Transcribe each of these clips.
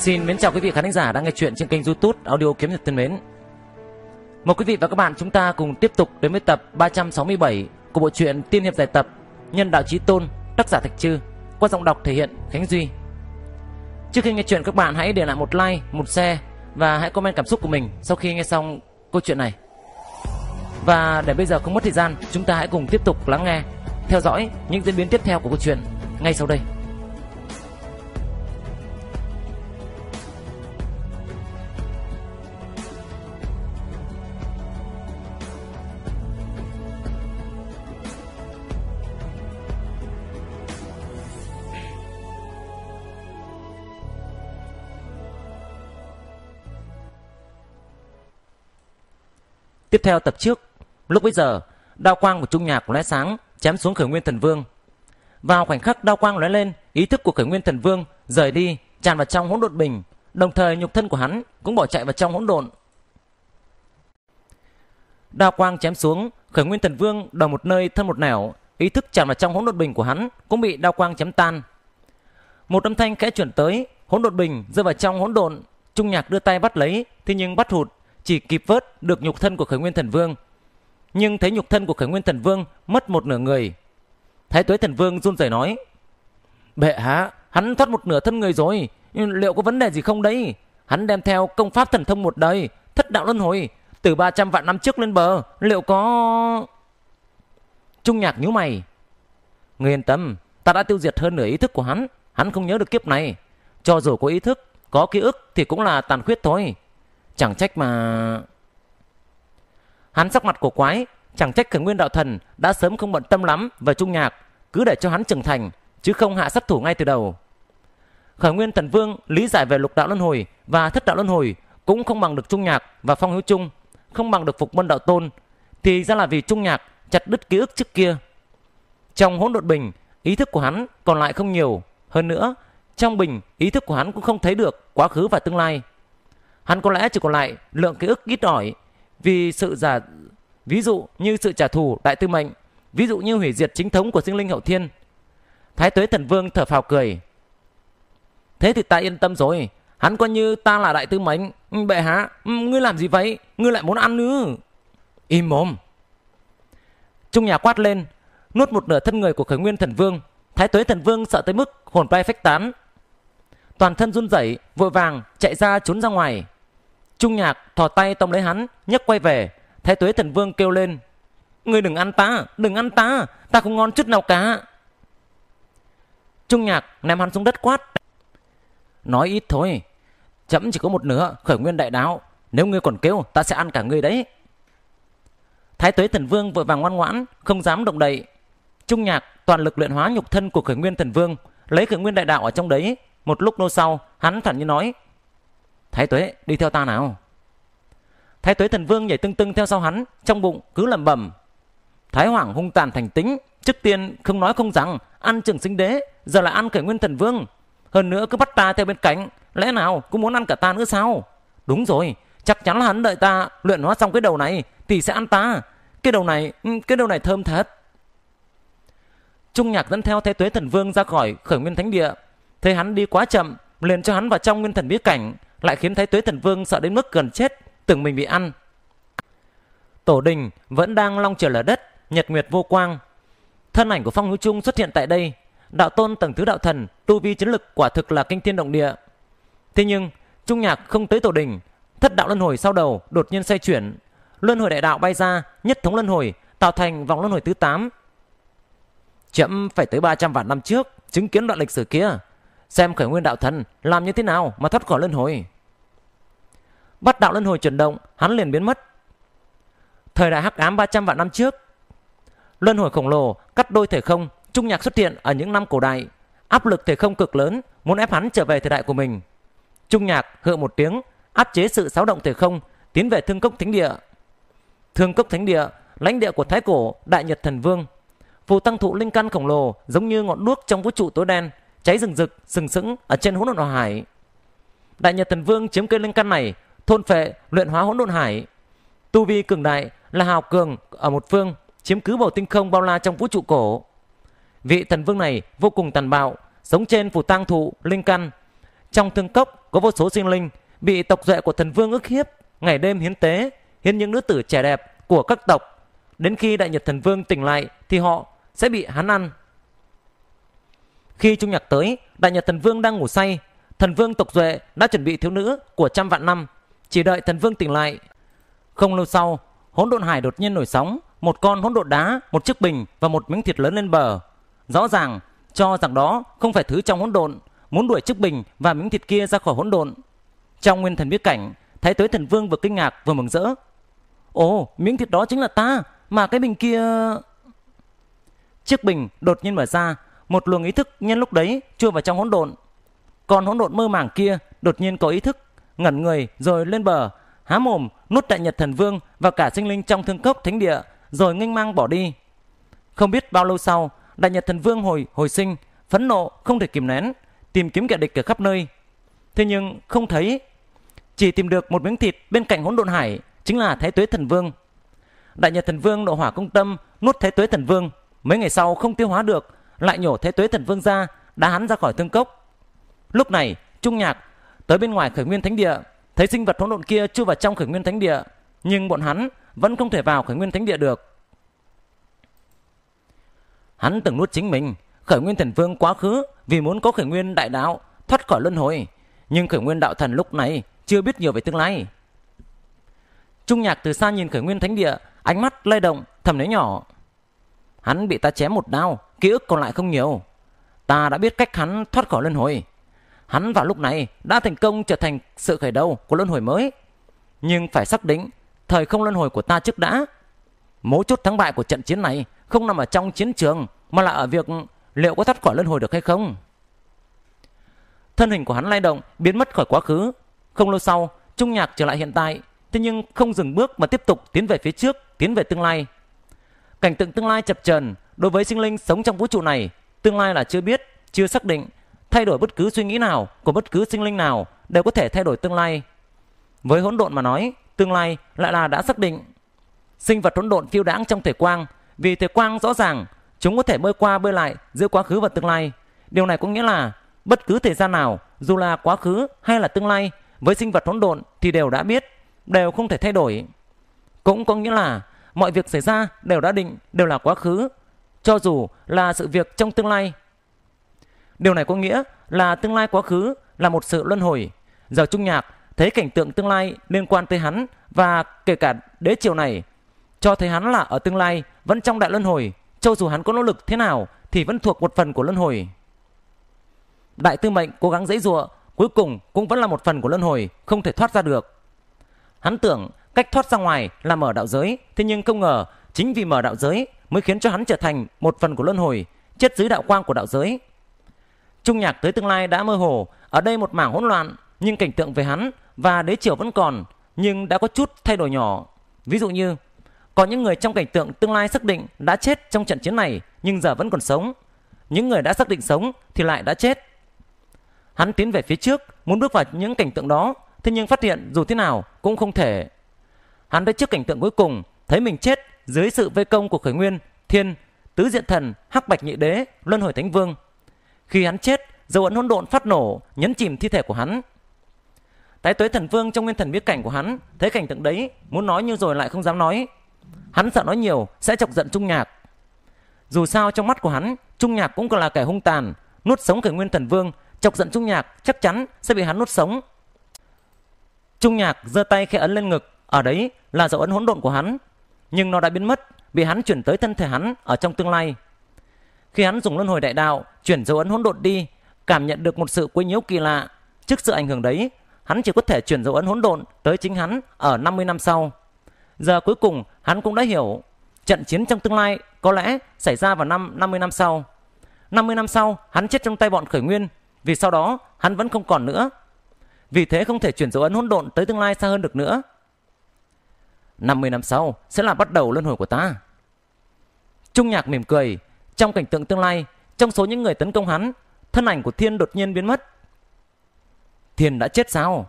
Xin mến chào quý vị khán thính giả đang nghe chuyện trên kênh YouTube Audio Kiếm Nhật thân mến. Mời quý vị và các bạn chúng ta cùng tiếp tục đến với tập 367 của bộ truyện Tiên hiệp giải tập Nhân đạo chí tôn, tác giả Thạch Trư, qua giọng đọc thể hiện Khánh Duy. Trước khi nghe chuyện các bạn hãy để lại một like, một share và hãy comment cảm xúc của mình sau khi nghe xong câu chuyện này. Và để bây giờ không mất thời gian, chúng ta hãy cùng tiếp tục lắng nghe, theo dõi những diễn biến tiếp theo của câu chuyện ngay sau đây. Tiếp theo tập trước, lúc bấy giờ, đao quang của trung nhạc lóe sáng, chém xuống Khởi Nguyên Thần Vương. Vào khoảnh khắc đao quang lóe lên, ý thức của Khởi Nguyên Thần Vương rời đi, tràn vào trong hỗn độn bình, đồng thời nhục thân của hắn cũng bỏ chạy vào trong hỗn độn. Đao quang chém xuống, Khởi Nguyên Thần Vương đầu một nơi thân một nẻo, ý thức tràn vào trong hỗn độn bình của hắn cũng bị đao quang chém tan. Một âm thanh khẽ chuyển tới, hỗn độn bình rơi vào trong hỗn độn, Trung Nhạc đưa tay bắt lấy, thế nhưng bắt hụt, chỉ kịp vớt được nhục thân của khởi nguyên thần vương nhưng thấy nhục thân của khởi nguyên thần vương mất một nửa người thái tuế thần vương run rẩy nói bệ hạ hắn thoát một nửa thân người rồi liệu có vấn đề gì không đấy hắn đem theo công pháp thần thông một đời thất đạo luân hồi từ 300 vạn năm trước lên bờ liệu có trung nhạc nhíu mày người yên tâm ta đã tiêu diệt hơn nửa ý thức của hắn hắn không nhớ được kiếp này cho dù có ý thức có ký ức thì cũng là tàn khuyết thôi Chẳng trách mà... Hắn sắc mặt của quái, chẳng trách khởi nguyên đạo thần đã sớm không bận tâm lắm về trung nhạc, cứ để cho hắn trưởng thành, chứ không hạ sát thủ ngay từ đầu. Khởi nguyên thần vương lý giải về lục đạo luân hồi và thất đạo luân hồi cũng không bằng được trung nhạc và phong hữu trung, không bằng được phục môn đạo tôn, thì ra là vì trung nhạc chặt đứt ký ức trước kia. Trong hỗn độn bình, ý thức của hắn còn lại không nhiều, hơn nữa, trong bình ý thức của hắn cũng không thấy được quá khứ và tương lai. Hắn có lẽ chỉ còn lại lượng ký ức ít ỏi vì sự giả ví dụ như sự trả thù đại tư mệnh, ví dụ như hủy diệt chính thống của sinh linh hậu thiên. Thái tuế thần vương thở phào cười. Thế thì ta yên tâm rồi, hắn coi như ta là đại tư mệnh, ừ, bệ hạ, ừ, ngươi làm gì vậy, ngươi lại muốn ăn nữa. Im mồm. Trung nhà quát lên, nuốt một nửa thân người của khởi nguyên thần vương, thái tuế thần vương sợ tới mức hồn bay phách tán. Toàn thân run rẩy, vội vàng chạy ra trốn ra ngoài. Trung nhạc thò tay tông lấy hắn, nhấc quay về. Thái tuế thần vương kêu lên. Ngươi đừng ăn ta, đừng ăn ta, ta không ngon chút nào cả. Trung nhạc ném hắn xuống đất quát. Nói ít thôi, chấm chỉ có một nửa khởi nguyên đại đạo. Nếu ngươi còn kêu, ta sẽ ăn cả ngươi đấy. Thái tuế thần vương vội vàng ngoan ngoãn, không dám động đậy. Trung nhạc toàn lực luyện hóa nhục thân của khởi nguyên thần vương, lấy khởi nguyên đại đạo ở trong đấy. Một lúc lâu sau, hắn thản nhiên nói. Thái Tuế đi theo ta nào. Thái Tuế Thần Vương nhảy tưng tưng theo sau hắn, trong bụng cứ lẩm bẩm. Thái Hoàng hung tàn thành tính, trước tiên không nói không rằng, ăn trường sinh đế, giờ lại ăn khởi nguyên thần vương. Hơn nữa cứ bắt ta theo bên cạnh, lẽ nào cũng muốn ăn cả ta nữa sao? Đúng rồi, chắc chắn là hắn đợi ta luyện hóa xong cái đầu này thì sẽ ăn ta. Cái đầu này, ừ, cái đầu này thơm thật. Trung Nhạc dẫn theo Thái Tuế Thần Vương ra khỏi khởi nguyên thánh địa. Thấy hắn đi quá chậm, liền cho hắn vào trong nguyên thần bí cảnh, lại khiến thái Tuế Thần Vương sợ đến mức gần chết, tưởng mình bị ăn. Tổ đình vẫn đang long trời lở đất, nhật nguyệt vô quang. Thân ảnh của Phong Hữu Trung xuất hiện tại đây, đạo tôn tầng thứ đạo thần, tu vi chiến lực quả thực là kinh thiên động địa. Thế nhưng, Trung Nhạc không tới tổ đình, thất đạo luân hồi sau đầu đột nhiên xoay chuyển, luân hồi đại đạo bay ra, nhất thống luân hồi, tạo thành vòng luân hồi thứ 8. Chậm phải tới 300 vạn năm trước, chứng kiến đoạn lịch sử kia xem khởi nguyên đạo thần làm như thế nào mà thoát khỏi luân hồi. Bắt đạo luân hồi chuyển động, hắn liền biến mất. Thời đại hắc ám 300 vạn năm trước, luân hồi khổng lồ cắt đôi thể không, trung nhạc xuất hiện ở những năm cổ đại, áp lực thể không cực lớn muốn ép hắn trở về thời đại của mình. Trung nhạc hự một tiếng, áp chế sự xáo động thể không, tiến về thương cốc thánh địa. Thương cốc thánh địa, lãnh địa của thái cổ đại nhật thần vương, phù tăng thụ linh căn khổng lồ giống như ngọn đuốc trong vũ trụ tối đen cháy rừng rực, sừng sững ở trên hỗn độn hải. Đại Nhật Thần Vương chiếm cây linh căn này, thôn phệ, luyện hóa hỗn độn hải. Tu vi cường đại là hào cường ở một phương, chiếm cứ bầu tinh không bao la trong vũ trụ cổ. Vị thần vương này vô cùng tàn bạo, sống trên phủ tang thụ, linh căn. Trong thương cốc có vô số sinh linh bị tộc duệ của thần vương ức hiếp, ngày đêm hiến tế, hiến những nữ tử trẻ đẹp của các tộc. Đến khi đại nhật thần vương tỉnh lại thì họ sẽ bị hắn ăn. Khi Trung Nhạc tới, Đại Nhật Thần Vương đang ngủ say. Thần Vương tộc duệ đã chuẩn bị thiếu nữ của trăm vạn năm, chỉ đợi Thần Vương tỉnh lại. Không lâu sau, hỗn độn hải đột nhiên nổi sóng, một con hỗn độn đá, một chiếc bình và một miếng thịt lớn lên bờ. Rõ ràng, cho rằng đó không phải thứ trong hỗn độn, muốn đuổi chiếc bình và miếng thịt kia ra khỏi hỗn độn. Trong nguyên thần biết cảnh, thấy tới thần vương vừa kinh ngạc vừa mừng rỡ. Ồ, miếng thịt đó chính là ta, mà cái bình kia... Chiếc bình đột nhiên mở ra, một luồng ý thức nhân lúc đấy chưa vào trong hỗn độn. Còn hỗn độn mơ màng kia đột nhiên có ý thức, ngẩn người rồi lên bờ, há mồm nuốt đại nhật thần vương và cả sinh linh trong thương cốc thánh địa rồi nghênh mang bỏ đi. Không biết bao lâu sau, đại nhật thần vương hồi hồi sinh, phẫn nộ không thể kìm nén, tìm kiếm kẻ địch ở khắp nơi. Thế nhưng không thấy, chỉ tìm được một miếng thịt bên cạnh hỗn độn hải chính là Thái Tuế Thần Vương. Đại Nhật Thần Vương độ hỏa công tâm nuốt Thái Tuế Thần Vương, mấy ngày sau không tiêu hóa được lại nhổ thế tuế thần vương ra đá hắn ra khỏi thương cốc lúc này trung nhạc tới bên ngoài khởi nguyên thánh địa thấy sinh vật hỗn độn kia chưa vào trong khởi nguyên thánh địa nhưng bọn hắn vẫn không thể vào khởi nguyên thánh địa được hắn từng nuốt chính mình khởi nguyên thần vương quá khứ vì muốn có khởi nguyên đại đạo thoát khỏi luân hồi nhưng khởi nguyên đạo thần lúc này chưa biết nhiều về tương lai trung nhạc từ xa nhìn khởi nguyên thánh địa ánh mắt lay động thầm nói nhỏ Hắn bị ta chém một đao, ký ức còn lại không nhiều. Ta đã biết cách hắn thoát khỏi luân hồi. Hắn vào lúc này đã thành công trở thành sự khởi đầu của luân hồi mới. Nhưng phải xác định thời không luân hồi của ta trước đã. Mấu chốt thắng bại của trận chiến này không nằm ở trong chiến trường mà là ở việc liệu có thoát khỏi luân hồi được hay không. Thân hình của hắn lay động biến mất khỏi quá khứ. Không lâu sau, trung nhạc trở lại hiện tại, thế nhưng không dừng bước mà tiếp tục tiến về phía trước, tiến về tương lai. Cảnh tượng tương lai chập chờn đối với sinh linh sống trong vũ trụ này, tương lai là chưa biết, chưa xác định, thay đổi bất cứ suy nghĩ nào của bất cứ sinh linh nào đều có thể thay đổi tương lai. Với hỗn độn mà nói, tương lai lại là đã xác định. Sinh vật hỗn độn phiêu đãng trong thể quang, vì thể quang rõ ràng, chúng có thể bơi qua bơi lại giữa quá khứ và tương lai. Điều này có nghĩa là bất cứ thời gian nào, dù là quá khứ hay là tương lai, với sinh vật hỗn độn thì đều đã biết, đều không thể thay đổi. Cũng có nghĩa là mọi việc xảy ra đều đã định, đều là quá khứ, cho dù là sự việc trong tương lai. Điều này có nghĩa là tương lai quá khứ là một sự luân hồi. Giờ Trung Nhạc thấy cảnh tượng tương lai liên quan tới hắn và kể cả đế triều này, cho thấy hắn là ở tương lai vẫn trong đại luân hồi, cho dù hắn có nỗ lực thế nào thì vẫn thuộc một phần của luân hồi. Đại tư mệnh cố gắng dãy dụa, cuối cùng cũng vẫn là một phần của luân hồi, không thể thoát ra được. Hắn tưởng cách thoát ra ngoài là mở đạo giới, thế nhưng không ngờ chính vì mở đạo giới mới khiến cho hắn trở thành một phần của luân hồi, chết dưới đạo quang của đạo giới. Trung nhạc tới tương lai đã mơ hồ, ở đây một mảng hỗn loạn, nhưng cảnh tượng về hắn và đế triều vẫn còn, nhưng đã có chút thay đổi nhỏ. Ví dụ như, có những người trong cảnh tượng tương lai xác định đã chết trong trận chiến này nhưng giờ vẫn còn sống. Những người đã xác định sống thì lại đã chết. Hắn tiến về phía trước, muốn bước vào những cảnh tượng đó, thế nhưng phát hiện dù thế nào cũng không thể. Hắn đã trước cảnh tượng cuối cùng, thấy mình chết dưới sự vây công của Khởi Nguyên, Thiên, Tứ Diện Thần, Hắc Bạch Nhị Đế, Luân Hồi Thánh Vương. Khi hắn chết, dấu ấn hỗn độn phát nổ, nhấn chìm thi thể của hắn. Tái tuế thần vương trong nguyên thần biết cảnh của hắn, thấy cảnh tượng đấy, muốn nói như rồi lại không dám nói. Hắn sợ nói nhiều sẽ chọc giận Trung Nhạc. Dù sao trong mắt của hắn, Trung Nhạc cũng còn là kẻ hung tàn, nuốt sống khởi nguyên thần vương, chọc giận Trung Nhạc chắc chắn sẽ bị hắn nuốt sống. Trung Nhạc giơ tay khẽ ấn lên ngực, ở đấy là dấu ấn hỗn độn của hắn, nhưng nó đã biến mất, bị hắn chuyển tới thân thể hắn ở trong tương lai. Khi hắn dùng luân hồi đại đạo chuyển dấu ấn hỗn độn đi, cảm nhận được một sự quấy nhiễu kỳ lạ. Trước sự ảnh hưởng đấy, hắn chỉ có thể chuyển dấu ấn hỗn độn tới chính hắn ở 50 năm sau. Giờ cuối cùng hắn cũng đã hiểu trận chiến trong tương lai có lẽ xảy ra vào năm 50 năm sau. 50 năm sau, hắn chết trong tay bọn khởi nguyên, vì sau đó hắn vẫn không còn nữa. Vì thế không thể chuyển dấu ấn hỗn độn tới tương lai xa hơn được nữa. 50 năm sau sẽ là bắt đầu luân hồi của ta. Trung nhạc mỉm cười, trong cảnh tượng tương lai, trong số những người tấn công hắn, thân ảnh của Thiên đột nhiên biến mất. Thiên đã chết sao?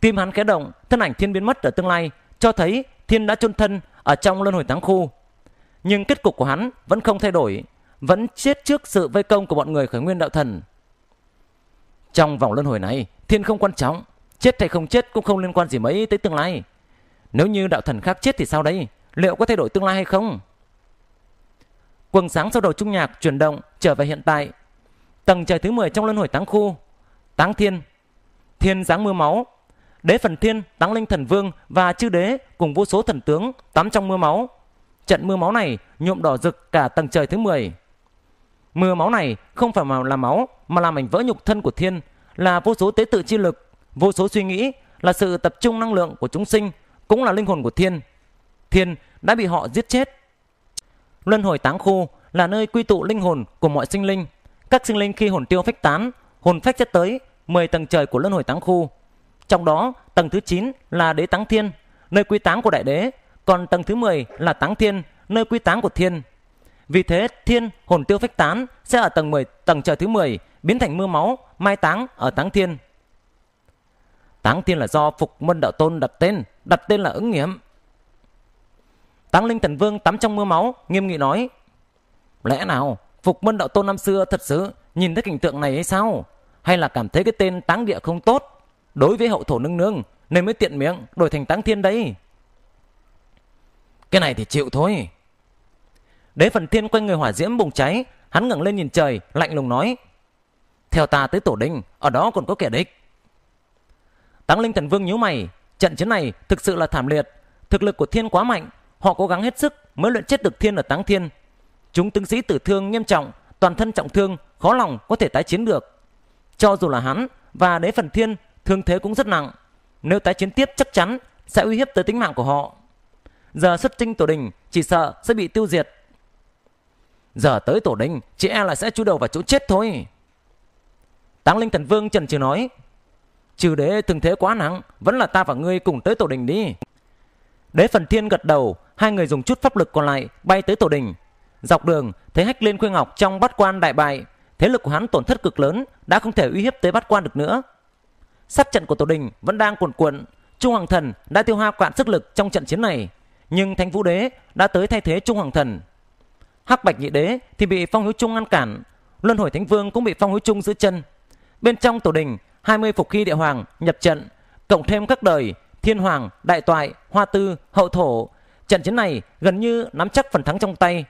Tim hắn khẽ động, thân ảnh Thiên biến mất ở tương lai, cho thấy Thiên đã chôn thân ở trong luân hồi táng khu. Nhưng kết cục của hắn vẫn không thay đổi, vẫn chết trước sự vây công của bọn người khởi nguyên đạo thần. Trong vòng luân hồi này, Thiên không quan trọng, chết hay không chết cũng không liên quan gì mấy tới tương lai. Nếu như đạo thần khác chết thì sao đây? Liệu có thay đổi tương lai hay không? Quần sáng sau đầu trung nhạc chuyển động trở về hiện tại. Tầng trời thứ 10 trong luân hồi táng khu. Táng thiên. Thiên giáng mưa máu. Đế phần thiên, táng linh thần vương và chư đế cùng vô số thần tướng tắm trong mưa máu. Trận mưa máu này nhuộm đỏ rực cả tầng trời thứ 10. Mưa máu này không phải là máu mà là mảnh vỡ nhục thân của thiên, là vô số tế tự chi lực, vô số suy nghĩ, là sự tập trung năng lượng của chúng sinh cũng là linh hồn của Thiên. Thiên đã bị họ giết chết. Luân hồi táng khu là nơi quy tụ linh hồn của mọi sinh linh. Các sinh linh khi hồn tiêu phách tán, hồn phách chất tới 10 tầng trời của luân hồi táng khu. Trong đó, tầng thứ 9 là đế táng thiên, nơi quy táng của đại đế, còn tầng thứ 10 là táng thiên, nơi quy táng của thiên. Vì thế, thiên hồn tiêu phách tán sẽ ở tầng 10, tầng trời thứ 10 biến thành mưa máu mai táng ở táng thiên. Táng Thiên là do Phục Môn Đạo Tôn đặt tên, đặt tên là ứng nghiệm. Táng Linh Thần Vương tắm trong mưa máu, nghiêm nghị nói. Lẽ nào, Phục Môn Đạo Tôn năm xưa thật sự nhìn thấy cảnh tượng này hay sao? Hay là cảm thấy cái tên Táng Địa không tốt? Đối với hậu thổ nương nương, nên mới tiện miệng đổi thành Táng Thiên đấy. Cái này thì chịu thôi. Đế phần thiên quanh người hỏa diễm bùng cháy, hắn ngẩng lên nhìn trời, lạnh lùng nói. Theo ta tới tổ đình, ở đó còn có kẻ địch. Táng Linh Thần Vương nhíu mày, trận chiến này thực sự là thảm liệt, thực lực của Thiên quá mạnh, họ cố gắng hết sức mới luyện chết được Thiên ở Táng Thiên. Chúng tướng sĩ tử thương nghiêm trọng, toàn thân trọng thương, khó lòng có thể tái chiến được. Cho dù là hắn và Đế Phần Thiên thương thế cũng rất nặng, nếu tái chiến tiếp chắc chắn sẽ uy hiếp tới tính mạng của họ. Giờ xuất trinh tổ đình chỉ sợ sẽ bị tiêu diệt. Giờ tới tổ đình, chị e là sẽ chú đầu vào chỗ chết thôi. Táng Linh Thần Vương trần trừ nói, chứ đế từng thế quá nắng vẫn là ta và ngươi cùng tới tổ đình đi. Đế phần thiên gật đầu, hai người dùng chút pháp lực còn lại bay tới tổ đình. Dọc đường, thấy hách liên khuyên ngọc trong bát quan đại bại, thế lực của hắn tổn thất cực lớn, đã không thể uy hiếp tới bát quan được nữa. Sát trận của tổ đình vẫn đang cuồn cuộn, Trung Hoàng Thần đã tiêu hao cạn sức lực trong trận chiến này, nhưng Thánh Vũ Đế đã tới thay thế Trung Hoàng Thần. Hắc Bạch Nhị Đế thì bị Phong Hiếu Trung ngăn cản, Luân Hồi Thánh Vương cũng bị Phong Hiếu Trung giữ chân. Bên trong tổ đình 20 phục khi địa hoàng nhập trận, cộng thêm các đời Thiên Hoàng, Đại Toại, Hoa Tư, Hậu Thổ. Trận chiến này gần như nắm chắc phần thắng trong tay.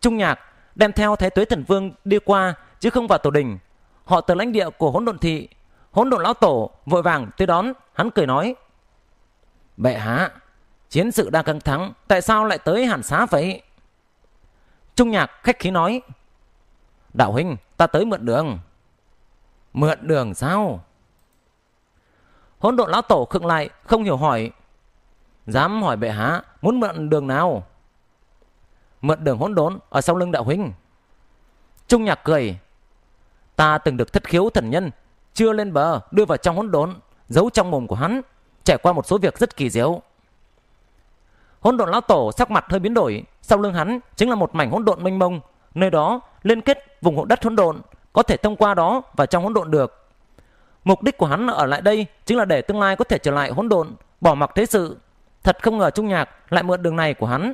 Trung Nhạc đem theo Thái Tuế Thần Vương đi qua chứ không vào tổ đình. Họ từ lãnh địa của Hỗn Độn thị, Hỗn Độn lão tổ vội vàng tới đón, hắn cười nói: "Bệ hạ, chiến sự đang căng thắng tại sao lại tới Hàn Xá vậy?" Trung Nhạc khách khí nói: "Đạo huynh, ta tới mượn đường." Mượn đường sao? Hỗn độn lão tổ khựng lại, không hiểu hỏi. Dám hỏi bệ hạ, muốn mượn đường nào? Mượn đường hỗn độn ở sau lưng đạo huynh. Trung nhạc cười. Ta từng được thất khiếu thần nhân, chưa lên bờ, đưa vào trong hỗn độn, giấu trong mồm của hắn, trải qua một số việc rất kỳ diệu. Hỗn độn lão tổ sắc mặt hơi biến đổi, sau lưng hắn chính là một mảnh hỗn độn mênh mông, nơi đó liên kết vùng hộ đất hỗn độn có thể thông qua đó và trong hỗn độn được. Mục đích của hắn ở lại đây chính là để tương lai có thể trở lại hỗn độn, bỏ mặc thế sự. Thật không ngờ Trung Nhạc lại mượn đường này của hắn.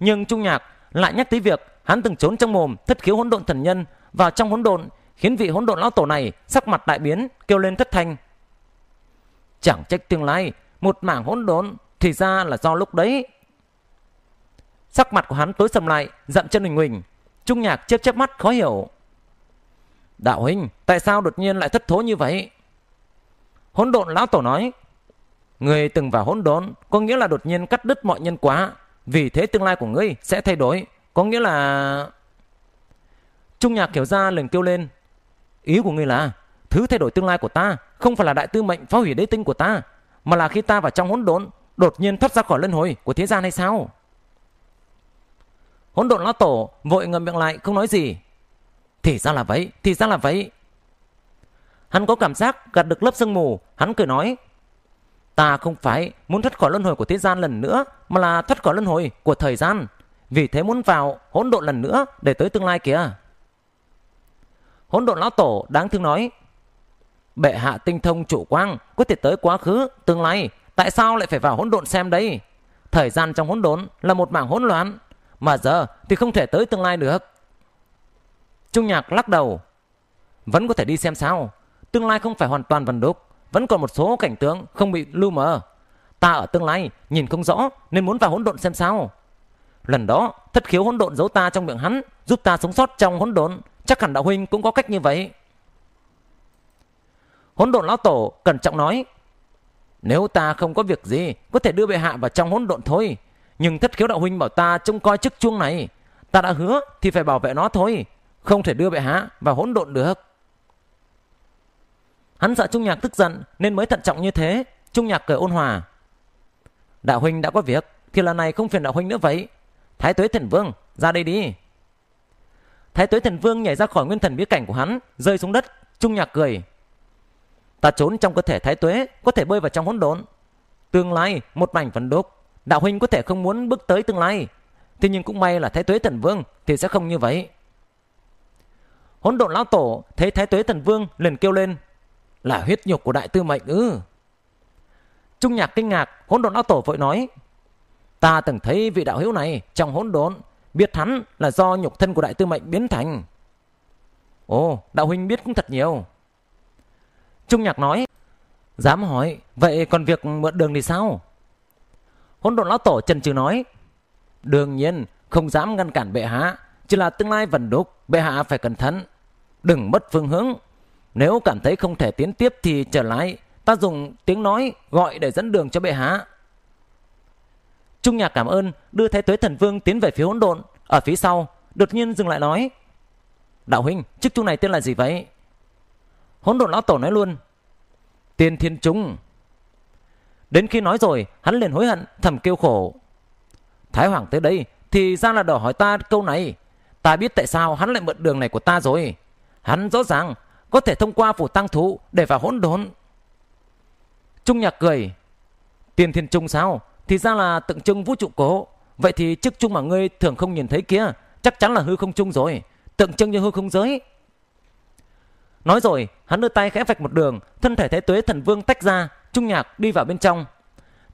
Nhưng Trung Nhạc lại nhắc tới việc hắn từng trốn trong mồm thất khiếu hỗn độn thần nhân vào trong hỗn độn, khiến vị hỗn độn lão tổ này sắc mặt đại biến, kêu lên thất thanh. Chẳng trách tương lai, một mảng hỗn độn thì ra là do lúc đấy. Sắc mặt của hắn tối sầm lại, dậm chân hình huỳnh. Trung Nhạc chớp chớp mắt khó hiểu. Đạo huynh, tại sao đột nhiên lại thất thố như vậy? Hỗn độn lão tổ nói, Người từng vào hỗn độn có nghĩa là đột nhiên cắt đứt mọi nhân quả. Vì thế tương lai của ngươi sẽ thay đổi. Có nghĩa là... Trung nhạc hiểu ra liền kêu lên. Ý của ngươi là thứ thay đổi tương lai của ta không phải là đại tư mệnh phá hủy đế tinh của ta mà là khi ta vào trong hỗn độn đột nhiên thoát ra khỏi luân hồi của thế gian hay sao? Hỗn độn lão tổ vội ngậm miệng lại không nói gì thì ra là vậy, thì ra là vậy. Hắn có cảm giác gạt được lớp sương mù, hắn cười nói. Ta không phải muốn thoát khỏi luân hồi của thế gian lần nữa, mà là thoát khỏi luân hồi của thời gian. Vì thế muốn vào hỗn độn lần nữa để tới tương lai kìa. Hỗn độn lão tổ đáng thương nói. Bệ hạ tinh thông chủ quang, có thể tới quá khứ, tương lai. Tại sao lại phải vào hỗn độn xem đây? Thời gian trong hỗn độn là một mảng hỗn loạn, mà giờ thì không thể tới tương lai được. Trung Nhạc lắc đầu. Vẫn có thể đi xem sao. Tương lai không phải hoàn toàn vần đục. Vẫn còn một số cảnh tướng không bị lưu mờ. Ta ở tương lai nhìn không rõ nên muốn vào hỗn độn xem sao. Lần đó thất khiếu hỗn độn giấu ta trong miệng hắn giúp ta sống sót trong hỗn độn. Chắc hẳn đạo huynh cũng có cách như vậy. Hỗn độn lão tổ cẩn trọng nói. Nếu ta không có việc gì có thể đưa bệ hạ vào trong hỗn độn thôi. Nhưng thất khiếu đạo huynh bảo ta trông coi chiếc chuông này. Ta đã hứa thì phải bảo vệ nó thôi không thể đưa bệ hạ vào hỗn độn được. Hắn sợ Trung Nhạc tức giận nên mới thận trọng như thế. Trung Nhạc cười ôn hòa. Đạo huynh đã có việc thì lần này không phiền đạo huynh nữa vậy. Thái tuế thần vương ra đây đi. Thái tuế thần vương nhảy ra khỏi nguyên thần bí cảnh của hắn rơi xuống đất. Trung Nhạc cười. Ta trốn trong cơ thể thái tuế có thể bơi vào trong hỗn độn. Tương lai một mảnh phấn đục Đạo huynh có thể không muốn bước tới tương lai. Thế nhưng cũng may là thái tuế thần vương thì sẽ không như vậy. Hỗn độn lão tổ thấy thái tuế thần vương liền kêu lên là huyết nhục của đại tư mệnh ư? Trung nhạc kinh ngạc, hỗn độn lão tổ vội nói Ta từng thấy vị đạo hữu này trong hỗn độn Biết hắn là do nhục thân của đại tư mệnh biến thành Ồ, đạo huynh biết cũng thật nhiều Trung nhạc nói Dám hỏi, vậy còn việc mượn đường thì sao? Hỗn độn lão tổ trần trừ nói Đương nhiên, không dám ngăn cản bệ hạ chỉ là tương lai vần đục bệ hạ phải cẩn thận đừng mất phương hướng nếu cảm thấy không thể tiến tiếp thì trở lại ta dùng tiếng nói gọi để dẫn đường cho bệ hạ trung nhạc cảm ơn đưa thái tuế thần vương tiến về phía hỗn độn ở phía sau đột nhiên dừng lại nói đạo huynh chức chung này tên là gì vậy hỗn độn lão tổ nói luôn tiên thiên chúng đến khi nói rồi hắn liền hối hận thầm kêu khổ thái hoàng tới đây thì ra là đòi hỏi ta câu này Ta biết tại sao hắn lại mượn đường này của ta rồi. Hắn rõ ràng có thể thông qua phủ tăng thú để vào hỗn đốn. Trung nhạc cười. Tiền thiên trung sao? Thì ra là tượng trưng vũ trụ cố. Vậy thì chức trung mà ngươi thường không nhìn thấy kia chắc chắn là hư không trung rồi. Tượng trưng như hư không giới. Nói rồi, hắn đưa tay khẽ vạch một đường, thân thể Thái Tuế Thần Vương tách ra, Trung Nhạc đi vào bên trong.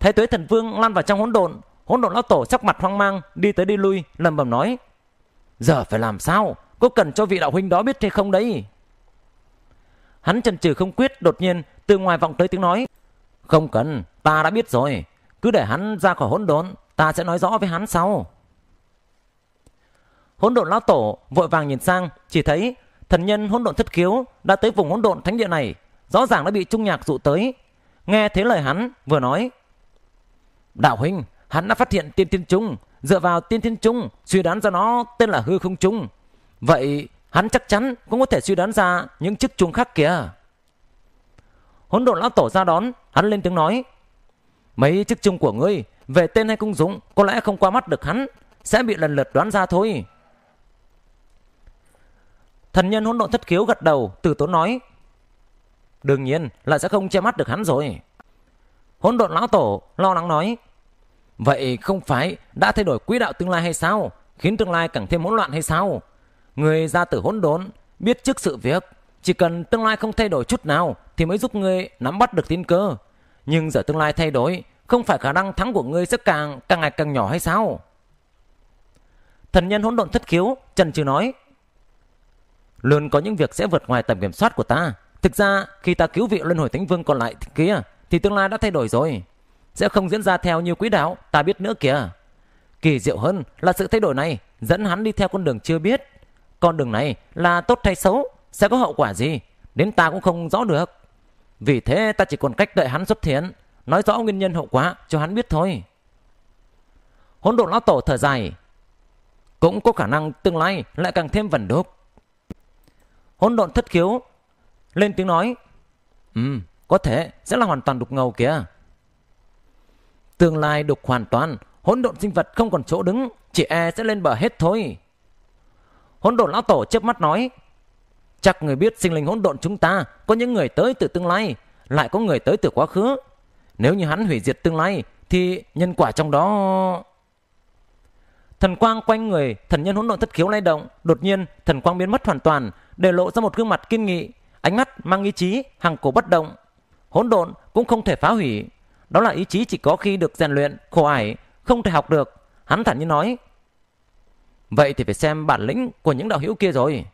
Thái Tuế Thần Vương lăn vào trong hỗn độn, hỗn độn lão tổ sắc mặt hoang mang, đi tới đi lui, lầm bầm nói: Giờ phải làm sao Có cần cho vị đạo huynh đó biết hay không đấy Hắn chần chừ không quyết Đột nhiên từ ngoài vọng tới tiếng nói Không cần ta đã biết rồi Cứ để hắn ra khỏi hỗn độn Ta sẽ nói rõ với hắn sau Hỗn độn lão tổ vội vàng nhìn sang Chỉ thấy thần nhân hỗn độn thất khiếu Đã tới vùng hỗn độn thánh địa này Rõ ràng đã bị trung nhạc dụ tới Nghe thấy lời hắn vừa nói Đạo huynh hắn đã phát hiện tiên tiên trung dựa vào tiên thiên trung suy đoán ra nó tên là hư không trung. Vậy hắn chắc chắn cũng có thể suy đoán ra những chiếc chuông khác kìa. Hỗn độn lão tổ ra đón, hắn lên tiếng nói. Mấy chiếc chuông của ngươi, về tên hay công dụng, có lẽ không qua mắt được hắn, sẽ bị lần lượt đoán ra thôi. Thần nhân hỗn độn thất khiếu gật đầu, từ tốn nói. Đương nhiên là sẽ không che mắt được hắn rồi. Hỗn độn lão tổ lo lắng nói. Vậy không phải đã thay đổi quỹ đạo tương lai hay sao? Khiến tương lai càng thêm hỗn loạn hay sao? Người ra tử hỗn đốn, biết trước sự việc. Chỉ cần tương lai không thay đổi chút nào thì mới giúp ngươi nắm bắt được tiến cơ. Nhưng giờ tương lai thay đổi, không phải khả năng thắng của ngươi sẽ càng càng ngày càng nhỏ hay sao? Thần nhân hỗn độn thất khiếu, Trần Trừ nói. Luôn có những việc sẽ vượt ngoài tầm kiểm soát của ta. Thực ra, khi ta cứu vị luân hồi thánh vương còn lại kia, thì tương lai đã thay đổi rồi sẽ không diễn ra theo như quỹ đạo ta biết nữa kìa. Kỳ diệu hơn là sự thay đổi này dẫn hắn đi theo con đường chưa biết. Con đường này là tốt hay xấu, sẽ có hậu quả gì, đến ta cũng không rõ được. Vì thế ta chỉ còn cách đợi hắn xuất hiện, nói rõ nguyên nhân hậu quả cho hắn biết thôi. Hỗn độn lão tổ thở dài, cũng có khả năng tương lai lại càng thêm vẩn đốp. Hỗn độn thất khiếu lên tiếng nói, "Ừm, có thể sẽ là hoàn toàn đục ngầu kìa." Tương lai đục hoàn toàn, hỗn độn sinh vật không còn chỗ đứng, chỉ e sẽ lên bờ hết thôi. Hỗn độn lão tổ chớp mắt nói, chắc người biết sinh linh hỗn độn chúng ta có những người tới từ tương lai, lại có người tới từ quá khứ. Nếu như hắn hủy diệt tương lai, thì nhân quả trong đó... Thần quang quanh người, thần nhân hỗn độn thất khiếu lay động, đột nhiên thần quang biến mất hoàn toàn, để lộ ra một gương mặt kiên nghị, ánh mắt mang ý chí, hằng cổ bất động. Hỗn độn cũng không thể phá hủy, đó là ý chí chỉ có khi được rèn luyện, khổ ải, không thể học được. Hắn thản nhiên nói. Vậy thì phải xem bản lĩnh của những đạo hữu kia rồi.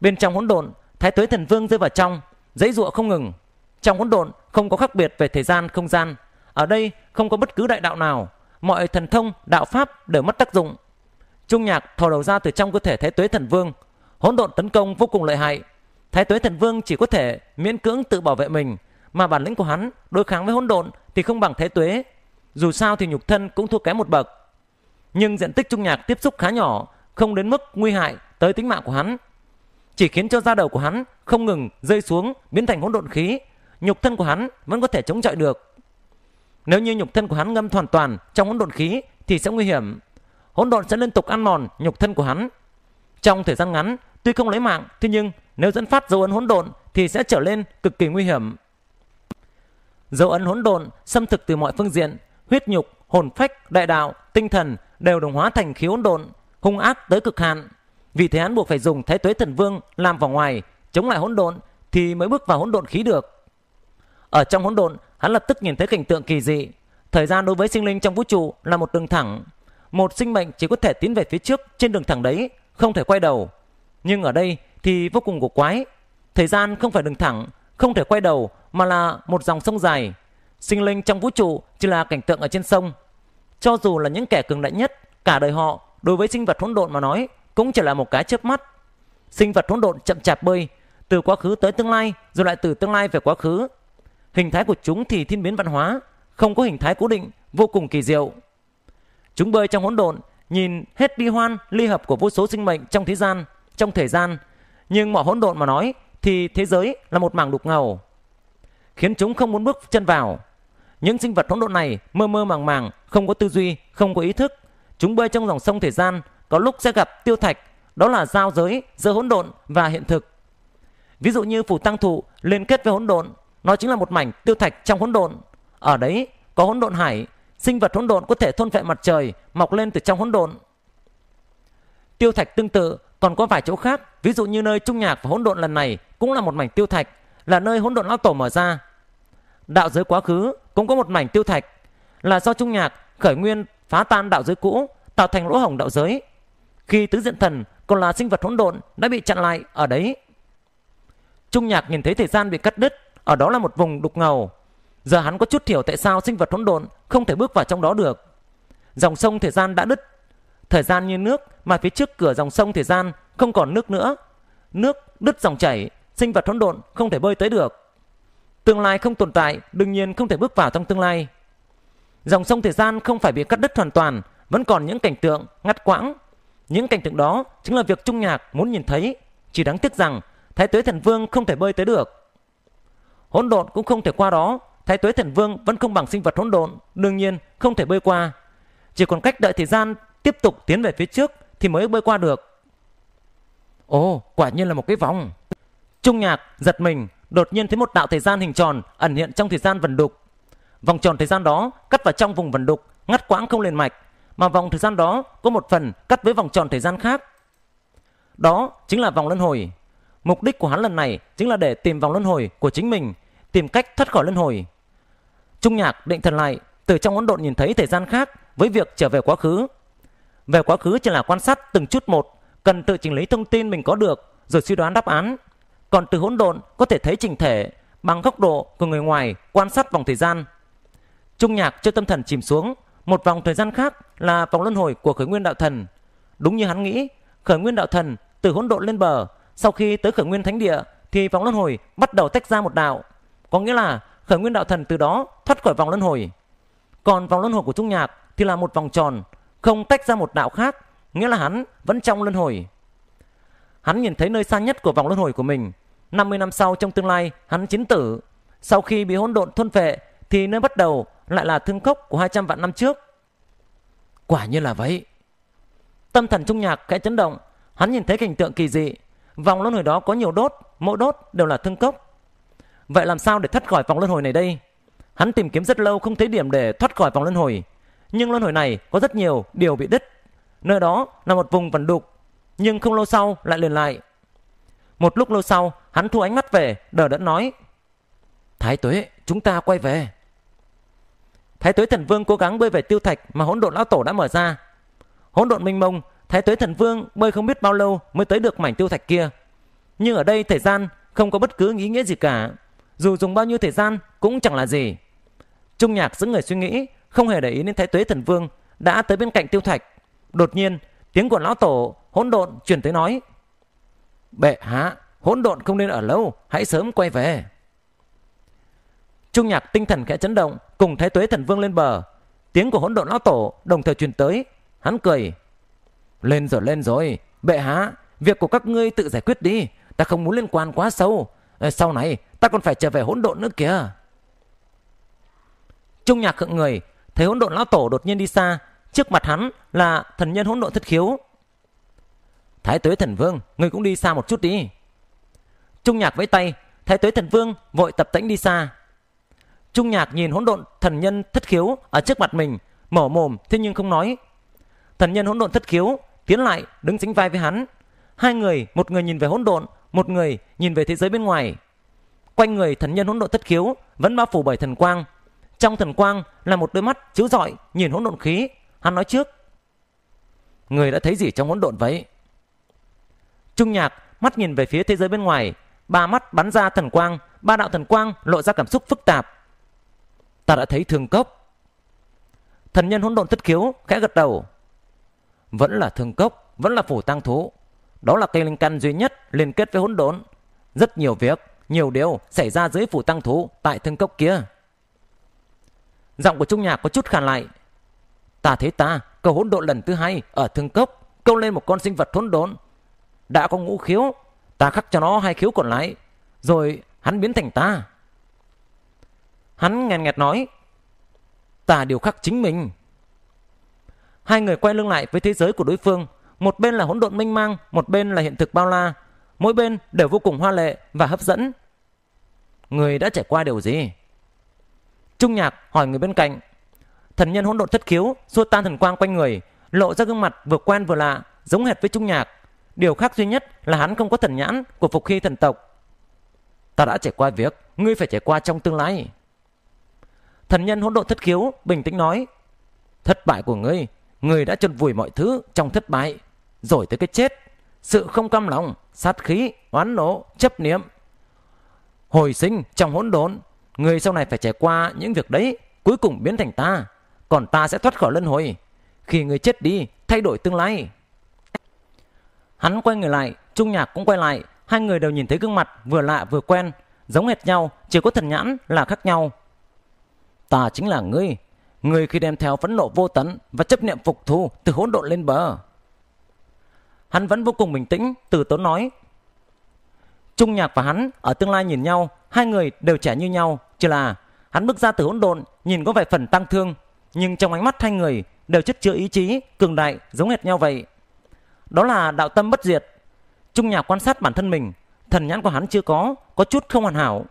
Bên trong hỗn độn, Thái Tuế Thần Vương rơi vào trong, dãy dụa không ngừng. Trong hỗn độn không có khác biệt về thời gian, không gian. Ở đây không có bất cứ đại đạo nào. Mọi thần thông, đạo pháp đều mất tác dụng. Trung nhạc thò đầu ra từ trong cơ thể Thái Tuế Thần Vương. Hỗn độn tấn công vô cùng lợi hại. Thái Tuế Thần Vương chỉ có thể miễn cưỡng tự bảo vệ mình, mà bản lĩnh của hắn đối kháng với hỗn độn thì không bằng thế tuế. Dù sao thì nhục thân cũng thua kém một bậc. Nhưng diện tích trung nhạc tiếp xúc khá nhỏ, không đến mức nguy hại tới tính mạng của hắn. Chỉ khiến cho da đầu của hắn không ngừng rơi xuống biến thành hỗn độn khí, nhục thân của hắn vẫn có thể chống chọi được. Nếu như nhục thân của hắn ngâm hoàn toàn trong hỗn độn khí thì sẽ nguy hiểm. Hỗn độn sẽ liên tục ăn mòn nhục thân của hắn. Trong thời gian ngắn, tuy không lấy mạng, thế nhưng nếu dẫn phát dấu ấn hỗn độn thì sẽ trở lên cực kỳ nguy hiểm dấu ấn hỗn độn xâm thực từ mọi phương diện huyết nhục hồn phách đại đạo tinh thần đều đồng hóa thành khí hỗn độn hung ác tới cực hạn vì thế hắn buộc phải dùng thái tuế thần vương làm vào ngoài chống lại hỗn độn thì mới bước vào hỗn độn khí được ở trong hỗn độn hắn lập tức nhìn thấy cảnh tượng kỳ dị thời gian đối với sinh linh trong vũ trụ là một đường thẳng một sinh mệnh chỉ có thể tiến về phía trước trên đường thẳng đấy không thể quay đầu nhưng ở đây thì vô cùng cổ quái thời gian không phải đường thẳng không thể quay đầu mà là một dòng sông dài. Sinh linh trong vũ trụ chỉ là cảnh tượng ở trên sông. Cho dù là những kẻ cường đại nhất, cả đời họ đối với sinh vật hỗn độn mà nói cũng chỉ là một cái chớp mắt. Sinh vật hỗn độn chậm chạp bơi từ quá khứ tới tương lai rồi lại từ tương lai về quá khứ. Hình thái của chúng thì thiên biến văn hóa, không có hình thái cố định, vô cùng kỳ diệu. Chúng bơi trong hỗn độn, nhìn hết đi hoan, ly hợp của vô số sinh mệnh trong thế gian, trong thời gian, nhưng mọi hỗn độn mà nói thì thế giới là một mảng đục ngầu, khiến chúng không muốn bước chân vào. Những sinh vật hỗn độn này mơ mơ màng màng, không có tư duy, không có ý thức. Chúng bơi trong dòng sông thời gian, có lúc sẽ gặp tiêu thạch, đó là giao giới giữa hỗn độn và hiện thực. Ví dụ như phủ tăng thụ liên kết với hỗn độn, nó chính là một mảnh tiêu thạch trong hỗn độn. Ở đấy có hỗn độn hải, sinh vật hỗn độn có thể thôn vệ mặt trời mọc lên từ trong hỗn độn. Tiêu thạch tương tự còn có vài chỗ khác, ví dụ như nơi trung nhạc và hỗn độn lần này cũng là một mảnh tiêu thạch, là nơi hỗn độn lão tổ mở ra. Đạo giới quá khứ cũng có một mảnh tiêu thạch, là do trung nhạc khởi nguyên phá tan đạo giới cũ, tạo thành lỗ hổng đạo giới. Khi tứ diện thần còn là sinh vật hỗn độn đã bị chặn lại ở đấy. Trung nhạc nhìn thấy thời gian bị cắt đứt, ở đó là một vùng đục ngầu. Giờ hắn có chút hiểu tại sao sinh vật hỗn độn không thể bước vào trong đó được. Dòng sông thời gian đã đứt thời gian như nước mà phía trước cửa dòng sông thời gian không còn nước nữa nước đứt dòng chảy sinh vật hỗn độn không thể bơi tới được tương lai không tồn tại đương nhiên không thể bước vào trong tương lai dòng sông thời gian không phải bị cắt đứt hoàn toàn vẫn còn những cảnh tượng ngắt quãng những cảnh tượng đó chính là việc trung nhạc muốn nhìn thấy chỉ đáng tiếc rằng thái tuế thần vương không thể bơi tới được hỗn độn cũng không thể qua đó thái tuế thần vương vẫn không bằng sinh vật hỗn độn đương nhiên không thể bơi qua chỉ còn cách đợi thời gian tiếp tục tiến về phía trước thì mới bơi qua được. Ồ, quả nhiên là một cái vòng. Trung nhạc giật mình, đột nhiên thấy một đạo thời gian hình tròn ẩn hiện trong thời gian vần đục. Vòng tròn thời gian đó cắt vào trong vùng vần đục, ngắt quãng không liền mạch, mà vòng thời gian đó có một phần cắt với vòng tròn thời gian khác. Đó chính là vòng luân hồi. Mục đích của hắn lần này chính là để tìm vòng luân hồi của chính mình, tìm cách thoát khỏi luân hồi. Trung nhạc định thần lại, từ trong ấn độn nhìn thấy thời gian khác với việc trở về quá khứ về quá khứ chỉ là quan sát từng chút một, cần tự chỉnh lý thông tin mình có được rồi suy đoán đáp án. Còn từ hỗn độn có thể thấy chỉnh thể bằng góc độ của người ngoài quan sát vòng thời gian. Trung nhạc cho tâm thần chìm xuống, một vòng thời gian khác là vòng luân hồi của khởi nguyên đạo thần. Đúng như hắn nghĩ, khởi nguyên đạo thần từ hỗn độn lên bờ, sau khi tới khởi nguyên thánh địa thì vòng luân hồi bắt đầu tách ra một đạo. Có nghĩa là khởi nguyên đạo thần từ đó thoát khỏi vòng luân hồi. Còn vòng luân hồi của Trung Nhạc thì là một vòng tròn không tách ra một đạo khác, nghĩa là hắn vẫn trong luân hồi. Hắn nhìn thấy nơi xa nhất của vòng luân hồi của mình. 50 năm sau trong tương lai, hắn chiến tử. Sau khi bị hỗn độn thôn phệ thì nơi bắt đầu lại là thương cốc của 200 vạn năm trước. Quả như là vậy. Tâm thần trung nhạc khẽ chấn động, hắn nhìn thấy cảnh tượng kỳ dị. Vòng luân hồi đó có nhiều đốt, mỗi đốt đều là thương cốc. Vậy làm sao để thoát khỏi vòng luân hồi này đây? Hắn tìm kiếm rất lâu không thấy điểm để thoát khỏi vòng luân hồi nhưng luân hồi này có rất nhiều điều bị đứt. Nơi đó là một vùng vần đục, nhưng không lâu sau lại liền lại. Một lúc lâu sau, hắn thu ánh mắt về, đờ đẫn nói. Thái tuế, chúng ta quay về. Thái tuế thần vương cố gắng bơi về tiêu thạch mà hỗn độn lão tổ đã mở ra. Hỗn độn minh mông, thái tuế thần vương bơi không biết bao lâu mới tới được mảnh tiêu thạch kia. Nhưng ở đây thời gian không có bất cứ ý nghĩa gì cả. Dù dùng bao nhiêu thời gian cũng chẳng là gì. Trung nhạc giữ người suy nghĩ không hề để ý đến thái tuế thần vương đã tới bên cạnh tiêu thạch đột nhiên tiếng của lão tổ hỗn độn truyền tới nói bệ hạ hỗn độn không nên ở lâu hãy sớm quay về trung nhạc tinh thần khẽ chấn động cùng thái tuế thần vương lên bờ tiếng của hỗn độn lão tổ đồng thời truyền tới hắn cười lên rồi lên rồi bệ hạ việc của các ngươi tự giải quyết đi ta không muốn liên quan quá sâu ờ, sau này ta còn phải trở về hỗn độn nữa kìa trung nhạc hượng người thấy hỗn độn lão tổ đột nhiên đi xa trước mặt hắn là thần nhân hỗn độn thất khiếu thái tuế thần vương ngươi cũng đi xa một chút đi trung nhạc với tay thái tuế thần vương vội tập tễnh đi xa trung nhạc nhìn hỗn độn thần nhân thất khiếu ở trước mặt mình mở mồm thế nhưng không nói thần nhân hỗn độn thất khiếu tiến lại đứng chính vai với hắn hai người một người nhìn về hỗn độn một người nhìn về thế giới bên ngoài quanh người thần nhân hỗn độn thất khiếu vẫn bao phủ bởi thần quang trong thần quang là một đôi mắt chiếu rọi nhìn hỗn độn khí. Hắn nói trước. Người đã thấy gì trong hỗn độn vậy? Trung nhạc mắt nhìn về phía thế giới bên ngoài. Ba mắt bắn ra thần quang. Ba đạo thần quang lộ ra cảm xúc phức tạp. Ta đã thấy thường cốc. Thần nhân hỗn độn thất khiếu khẽ gật đầu. Vẫn là thường cốc, vẫn là phủ tăng thú. Đó là cây linh căn duy nhất liên kết với hỗn độn. Rất nhiều việc, nhiều điều xảy ra dưới phủ tăng thú tại thương cốc kia. Giọng của Trung Nhạc có chút khàn lại. Ta thế ta, cầu hỗn độn lần thứ hai ở thương cốc, câu lên một con sinh vật thốn đốn. Đã có ngũ khiếu, ta khắc cho nó hai khiếu còn lại. Rồi hắn biến thành ta. Hắn ngàn nghẹt nói. Ta điều khắc chính mình. Hai người quay lưng lại với thế giới của đối phương. Một bên là hỗn độn mênh mang, một bên là hiện thực bao la. Mỗi bên đều vô cùng hoa lệ và hấp dẫn. Người đã trải qua điều gì? Trung Nhạc hỏi người bên cạnh. Thần nhân hỗn độn thất khiếu xua tan thần quang quanh người, lộ ra gương mặt vừa quen vừa lạ, giống hệt với Trung Nhạc. Điều khác duy nhất là hắn không có thần nhãn của phục khi thần tộc. Ta đã trải qua việc, ngươi phải trải qua trong tương lai. Thần nhân hỗn độn thất khiếu bình tĩnh nói. Thất bại của ngươi, ngươi đã chôn vùi mọi thứ trong thất bại, rồi tới cái chết. Sự không cam lòng, sát khí, oán nộ, chấp niệm. Hồi sinh trong hỗn độn Người sau này phải trải qua những việc đấy, cuối cùng biến thành ta. Còn ta sẽ thoát khỏi luân hồi. Khi người chết đi, thay đổi tương lai. Hắn quay người lại, Trung Nhạc cũng quay lại. Hai người đều nhìn thấy gương mặt vừa lạ vừa quen. Giống hệt nhau, chỉ có thần nhãn là khác nhau. Ta chính là ngươi. Ngươi khi đem theo phẫn nộ vô tấn và chấp niệm phục thù từ hỗn độn lên bờ. Hắn vẫn vô cùng bình tĩnh, từ tốn nói, Trung Nhạc và hắn ở tương lai nhìn nhau, hai người đều trẻ như nhau, chỉ là hắn bước ra từ hỗn độn, nhìn có vẻ phần tăng thương, nhưng trong ánh mắt hai người đều chất chứa ý chí cường đại giống hệt nhau vậy. Đó là đạo tâm bất diệt. Trung Nhạc quan sát bản thân mình, thần nhãn của hắn chưa có, có chút không hoàn hảo.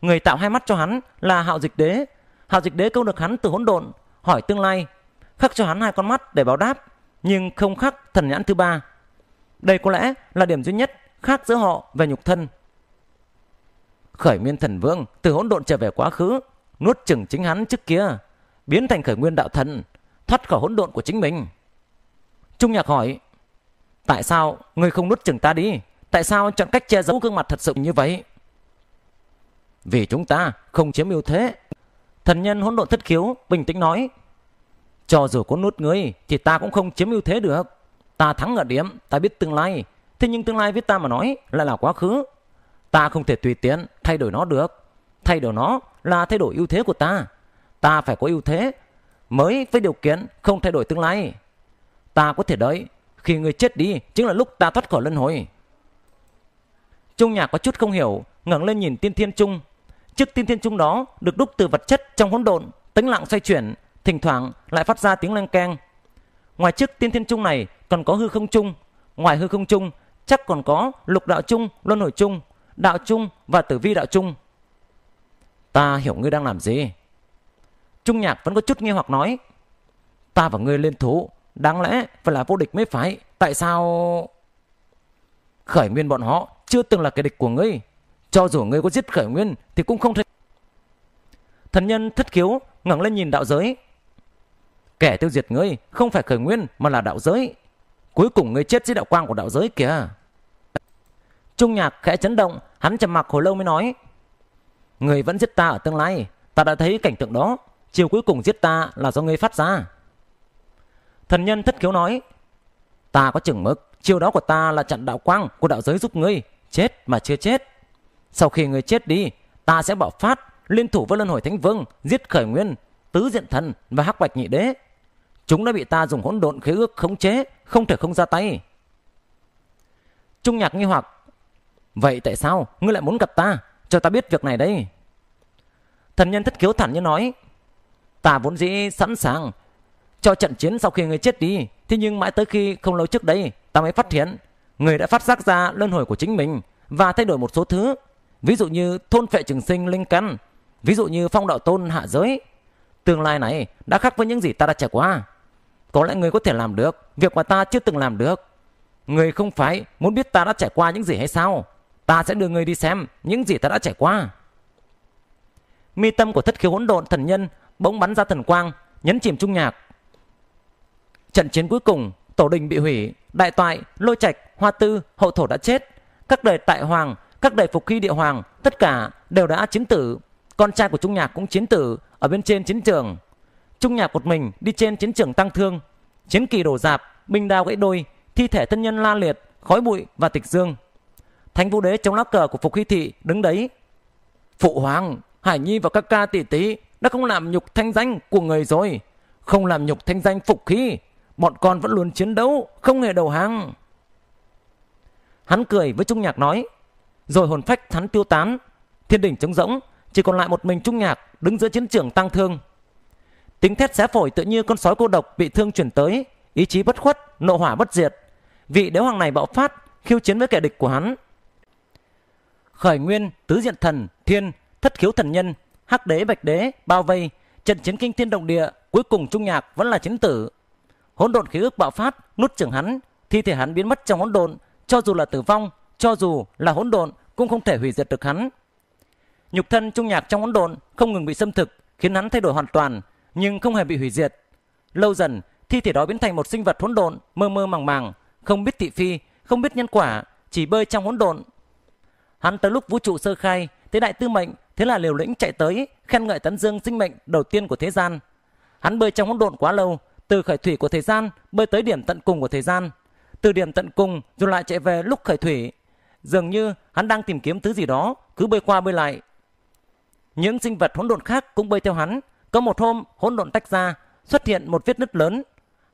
Người tạo hai mắt cho hắn là Hạo Dịch Đế. Hạo Dịch Đế câu được hắn từ hỗn độn, hỏi tương lai, khắc cho hắn hai con mắt để báo đáp, nhưng không khắc thần nhãn thứ ba. Đây có lẽ là điểm duy nhất khác giữa họ về nhục thân. Khởi nguyên thần vương từ hỗn độn trở về quá khứ, nuốt chừng chính hắn trước kia, biến thành khởi nguyên đạo thần, thoát khỏi hỗn độn của chính mình. Trung Nhạc hỏi, tại sao ngươi không nuốt chừng ta đi? Tại sao chọn cách che giấu gương mặt thật sự như vậy? Vì chúng ta không chiếm ưu thế. Thần nhân hỗn độn thất khiếu bình tĩnh nói, cho dù có nuốt ngươi thì ta cũng không chiếm ưu thế được. Ta thắng ở điểm, ta biết tương lai, Thế nhưng tương lai với ta mà nói lại là quá khứ. Ta không thể tùy tiện thay đổi nó được. Thay đổi nó là thay đổi ưu thế của ta. Ta phải có ưu thế mới với điều kiện không thay đổi tương lai. Ta có thể đợi khi người chết đi chính là lúc ta thoát khỏi luân hồi. Trung nhạc có chút không hiểu, ngẩng lên nhìn tiên thiên trung. Chiếc tiên thiên trung đó được đúc từ vật chất trong hỗn độn, tĩnh lặng xoay chuyển, thỉnh thoảng lại phát ra tiếng leng keng. Ngoài chiếc tiên thiên trung này còn có hư không trung. Ngoài hư không trung chắc còn có lục đạo trung, luân hồi trung, đạo trung và tử vi đạo trung. Ta hiểu ngươi đang làm gì. Trung nhạc vẫn có chút nghi hoặc nói. Ta và ngươi lên thú, đáng lẽ phải là vô địch mới phải. Tại sao... Khởi nguyên bọn họ chưa từng là kẻ địch của ngươi. Cho dù ngươi có giết khởi nguyên thì cũng không thể... Thần nhân thất khiếu ngẩng lên nhìn đạo giới. Kẻ tiêu diệt ngươi không phải khởi nguyên mà là đạo giới. Cuối cùng ngươi chết dưới đạo quang của đạo giới kìa. Trung nhạc khẽ chấn động, hắn trầm mặc hồi lâu mới nói. Người vẫn giết ta ở tương lai, ta đã thấy cảnh tượng đó. Chiều cuối cùng giết ta là do ngươi phát ra. Thần nhân thất khiếu nói. Ta có chừng mực, chiều đó của ta là chặn đạo quang của đạo giới giúp ngươi. Chết mà chưa chết. Sau khi ngươi chết đi, ta sẽ bạo phát, liên thủ với luân hồi thánh vương, giết khởi nguyên, tứ diện thần và hắc bạch nhị đế. Chúng đã bị ta dùng hỗn độn khế ước khống chế, không thể không ra tay. Trung nhạc nghi hoặc Vậy tại sao ngươi lại muốn gặp ta? Cho ta biết việc này đây. Thần nhân thất kiếu thẳng như nói. Ta vốn dĩ sẵn sàng cho trận chiến sau khi ngươi chết đi. Thế nhưng mãi tới khi không lâu trước đây ta mới phát hiện. Người đã phát giác ra luân hồi của chính mình và thay đổi một số thứ. Ví dụ như thôn phệ trường sinh linh căn. Ví dụ như phong đạo tôn hạ giới. Tương lai này đã khác với những gì ta đã trải qua. Có lẽ người có thể làm được việc mà ta chưa từng làm được. Người không phải muốn biết ta đã trải qua những gì hay sao? Ta sẽ đưa ngươi đi xem những gì ta đã trải qua. Mi tâm của thất khiếu hỗn độn thần nhân bỗng bắn ra thần quang, nhấn chìm trung nhạc. Trận chiến cuối cùng, tổ đình bị hủy, đại toại, lôi trạch, hoa tư, hậu thổ đã chết. Các đời tại hoàng, các đời phục khi địa hoàng, tất cả đều đã chiến tử. Con trai của trung nhạc cũng chiến tử ở bên trên chiến trường. Trung nhạc một mình đi trên chiến trường tăng thương, chiến kỳ đổ dạp, binh đao gãy đôi, thi thể thân nhân la liệt, khói bụi và tịch dương. Thánh vũ đế trong lá cờ của Phục Hy Thị đứng đấy. Phụ hoàng, Hải Nhi và các ca tỷ tỷ đã không làm nhục thanh danh của người rồi. Không làm nhục thanh danh Phục Hy. Bọn con vẫn luôn chiến đấu, không hề đầu hàng. Hắn cười với Trung Nhạc nói. Rồi hồn phách hắn tiêu tán. Thiên đỉnh trống rỗng, chỉ còn lại một mình Trung Nhạc đứng giữa chiến trường tăng thương. Tính thét xé phổi tự như con sói cô độc bị thương chuyển tới, ý chí bất khuất, nộ hỏa bất diệt. Vị đế hoàng này bạo phát, khiêu chiến với kẻ địch của hắn, khởi nguyên, tứ diện thần, thiên, thất khiếu thần nhân, hắc đế bạch đế, bao vây, trận chiến kinh thiên động địa, cuối cùng trung nhạc vẫn là chiến tử. Hỗn độn khí ước bạo phát, nút trưởng hắn, thi thể hắn biến mất trong hỗn độn, cho dù là tử vong, cho dù là hỗn độn cũng không thể hủy diệt được hắn. Nhục thân trung nhạc trong hỗn độn không ngừng bị xâm thực, khiến hắn thay đổi hoàn toàn, nhưng không hề bị hủy diệt. Lâu dần, thi thể đó biến thành một sinh vật hỗn độn, mơ mơ màng màng, không biết thị phi, không biết nhân quả, chỉ bơi trong hỗn độn Hắn tới lúc vũ trụ sơ khai, thế đại tư mệnh, thế là liều lĩnh chạy tới, khen ngợi tấn dương sinh mệnh đầu tiên của thế gian. Hắn bơi trong hỗn độn quá lâu, từ khởi thủy của thời gian bơi tới điểm tận cùng của thời gian. Từ điểm tận cùng rồi lại chạy về lúc khởi thủy. Dường như hắn đang tìm kiếm thứ gì đó, cứ bơi qua bơi lại. Những sinh vật hỗn độn khác cũng bơi theo hắn. Có một hôm hỗn độn tách ra, xuất hiện một vết nứt lớn.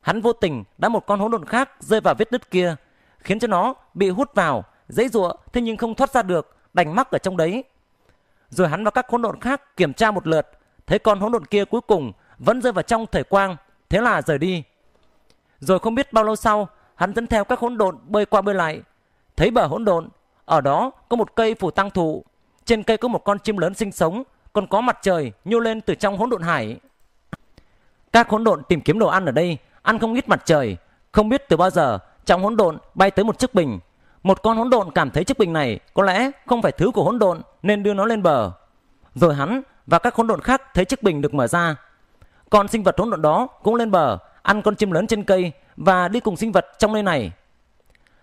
Hắn vô tình đã một con hỗn độn khác rơi vào vết nứt kia, khiến cho nó bị hút vào, dãy rủa, thế nhưng không thoát ra được, đành mắc ở trong đấy. Rồi hắn và các hỗn độn khác kiểm tra một lượt, thấy con hỗn độn kia cuối cùng vẫn rơi vào trong thể quang, thế là rời đi. Rồi không biết bao lâu sau, hắn dẫn theo các hỗn độn bơi qua bơi lại, thấy bờ hỗn độn, ở đó có một cây phủ tăng thụ, trên cây có một con chim lớn sinh sống, còn có mặt trời nhô lên từ trong hỗn độn hải. Các hỗn độn tìm kiếm đồ ăn ở đây, ăn không ít mặt trời, không biết từ bao giờ trong hỗn độn bay tới một chiếc bình, một con hỗn độn cảm thấy chiếc bình này có lẽ không phải thứ của hỗn độn nên đưa nó lên bờ. Rồi hắn và các hỗn độn khác thấy chiếc bình được mở ra. Còn sinh vật hỗn độn đó cũng lên bờ, ăn con chim lớn trên cây và đi cùng sinh vật trong nơi này.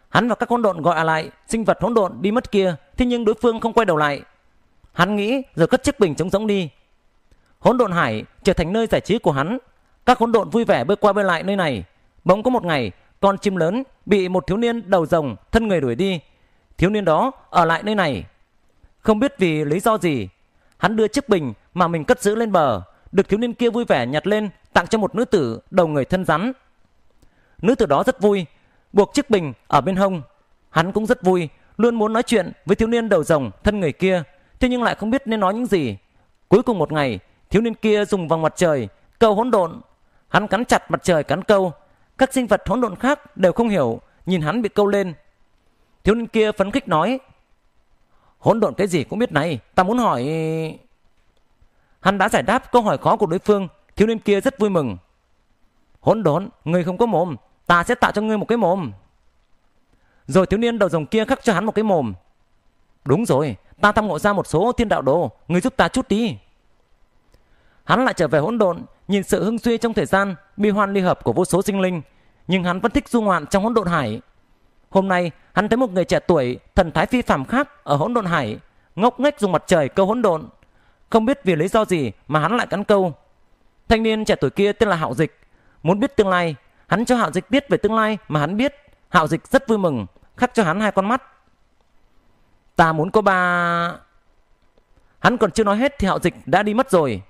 Hắn và các hỗn độn gọi à lại, sinh vật hỗn độn đi mất kia, thế nhưng đối phương không quay đầu lại. Hắn nghĩ rồi cất chiếc bình trống rỗng đi. Hỗn độn hải trở thành nơi giải trí của hắn. Các hỗn độn vui vẻ bơi qua bơi lại nơi này. Bỗng có một ngày, con chim lớn bị một thiếu niên đầu rồng thân người đuổi đi. Thiếu niên đó ở lại nơi này. Không biết vì lý do gì, hắn đưa chiếc bình mà mình cất giữ lên bờ, được thiếu niên kia vui vẻ nhặt lên tặng cho một nữ tử đầu người thân rắn. Nữ tử đó rất vui, buộc chiếc bình ở bên hông. Hắn cũng rất vui, luôn muốn nói chuyện với thiếu niên đầu rồng thân người kia, thế nhưng lại không biết nên nói những gì. Cuối cùng một ngày, thiếu niên kia dùng vòng mặt trời, câu hỗn độn. Hắn cắn chặt mặt trời cắn câu, các sinh vật hỗn độn khác đều không hiểu, nhìn hắn bị câu lên. Thiếu niên kia phấn khích nói, hỗn độn cái gì cũng biết này, ta muốn hỏi... Hắn đã giải đáp câu hỏi khó của đối phương, thiếu niên kia rất vui mừng. Hỗn độn, người không có mồm, ta sẽ tạo cho ngươi một cái mồm. Rồi thiếu niên đầu dòng kia khắc cho hắn một cái mồm. Đúng rồi, ta thăm ngộ ra một số thiên đạo đồ, người giúp ta chút đi. Hắn lại trở về hỗn độn, nhìn sự hưng suy trong thời gian bi hoan ly hợp của vô số sinh linh, nhưng hắn vẫn thích du ngoạn trong hỗn độn hải. Hôm nay, hắn thấy một người trẻ tuổi thần thái phi phàm khác ở hỗn độn hải, ngốc nghếch dùng mặt trời câu hỗn độn. Không biết vì lý do gì mà hắn lại cắn câu. Thanh niên trẻ tuổi kia tên là Hạo Dịch, muốn biết tương lai, hắn cho Hạo Dịch biết về tương lai mà hắn biết. Hạo Dịch rất vui mừng, khắc cho hắn hai con mắt. Ta muốn có ba... Hắn còn chưa nói hết thì Hạo Dịch đã đi mất rồi.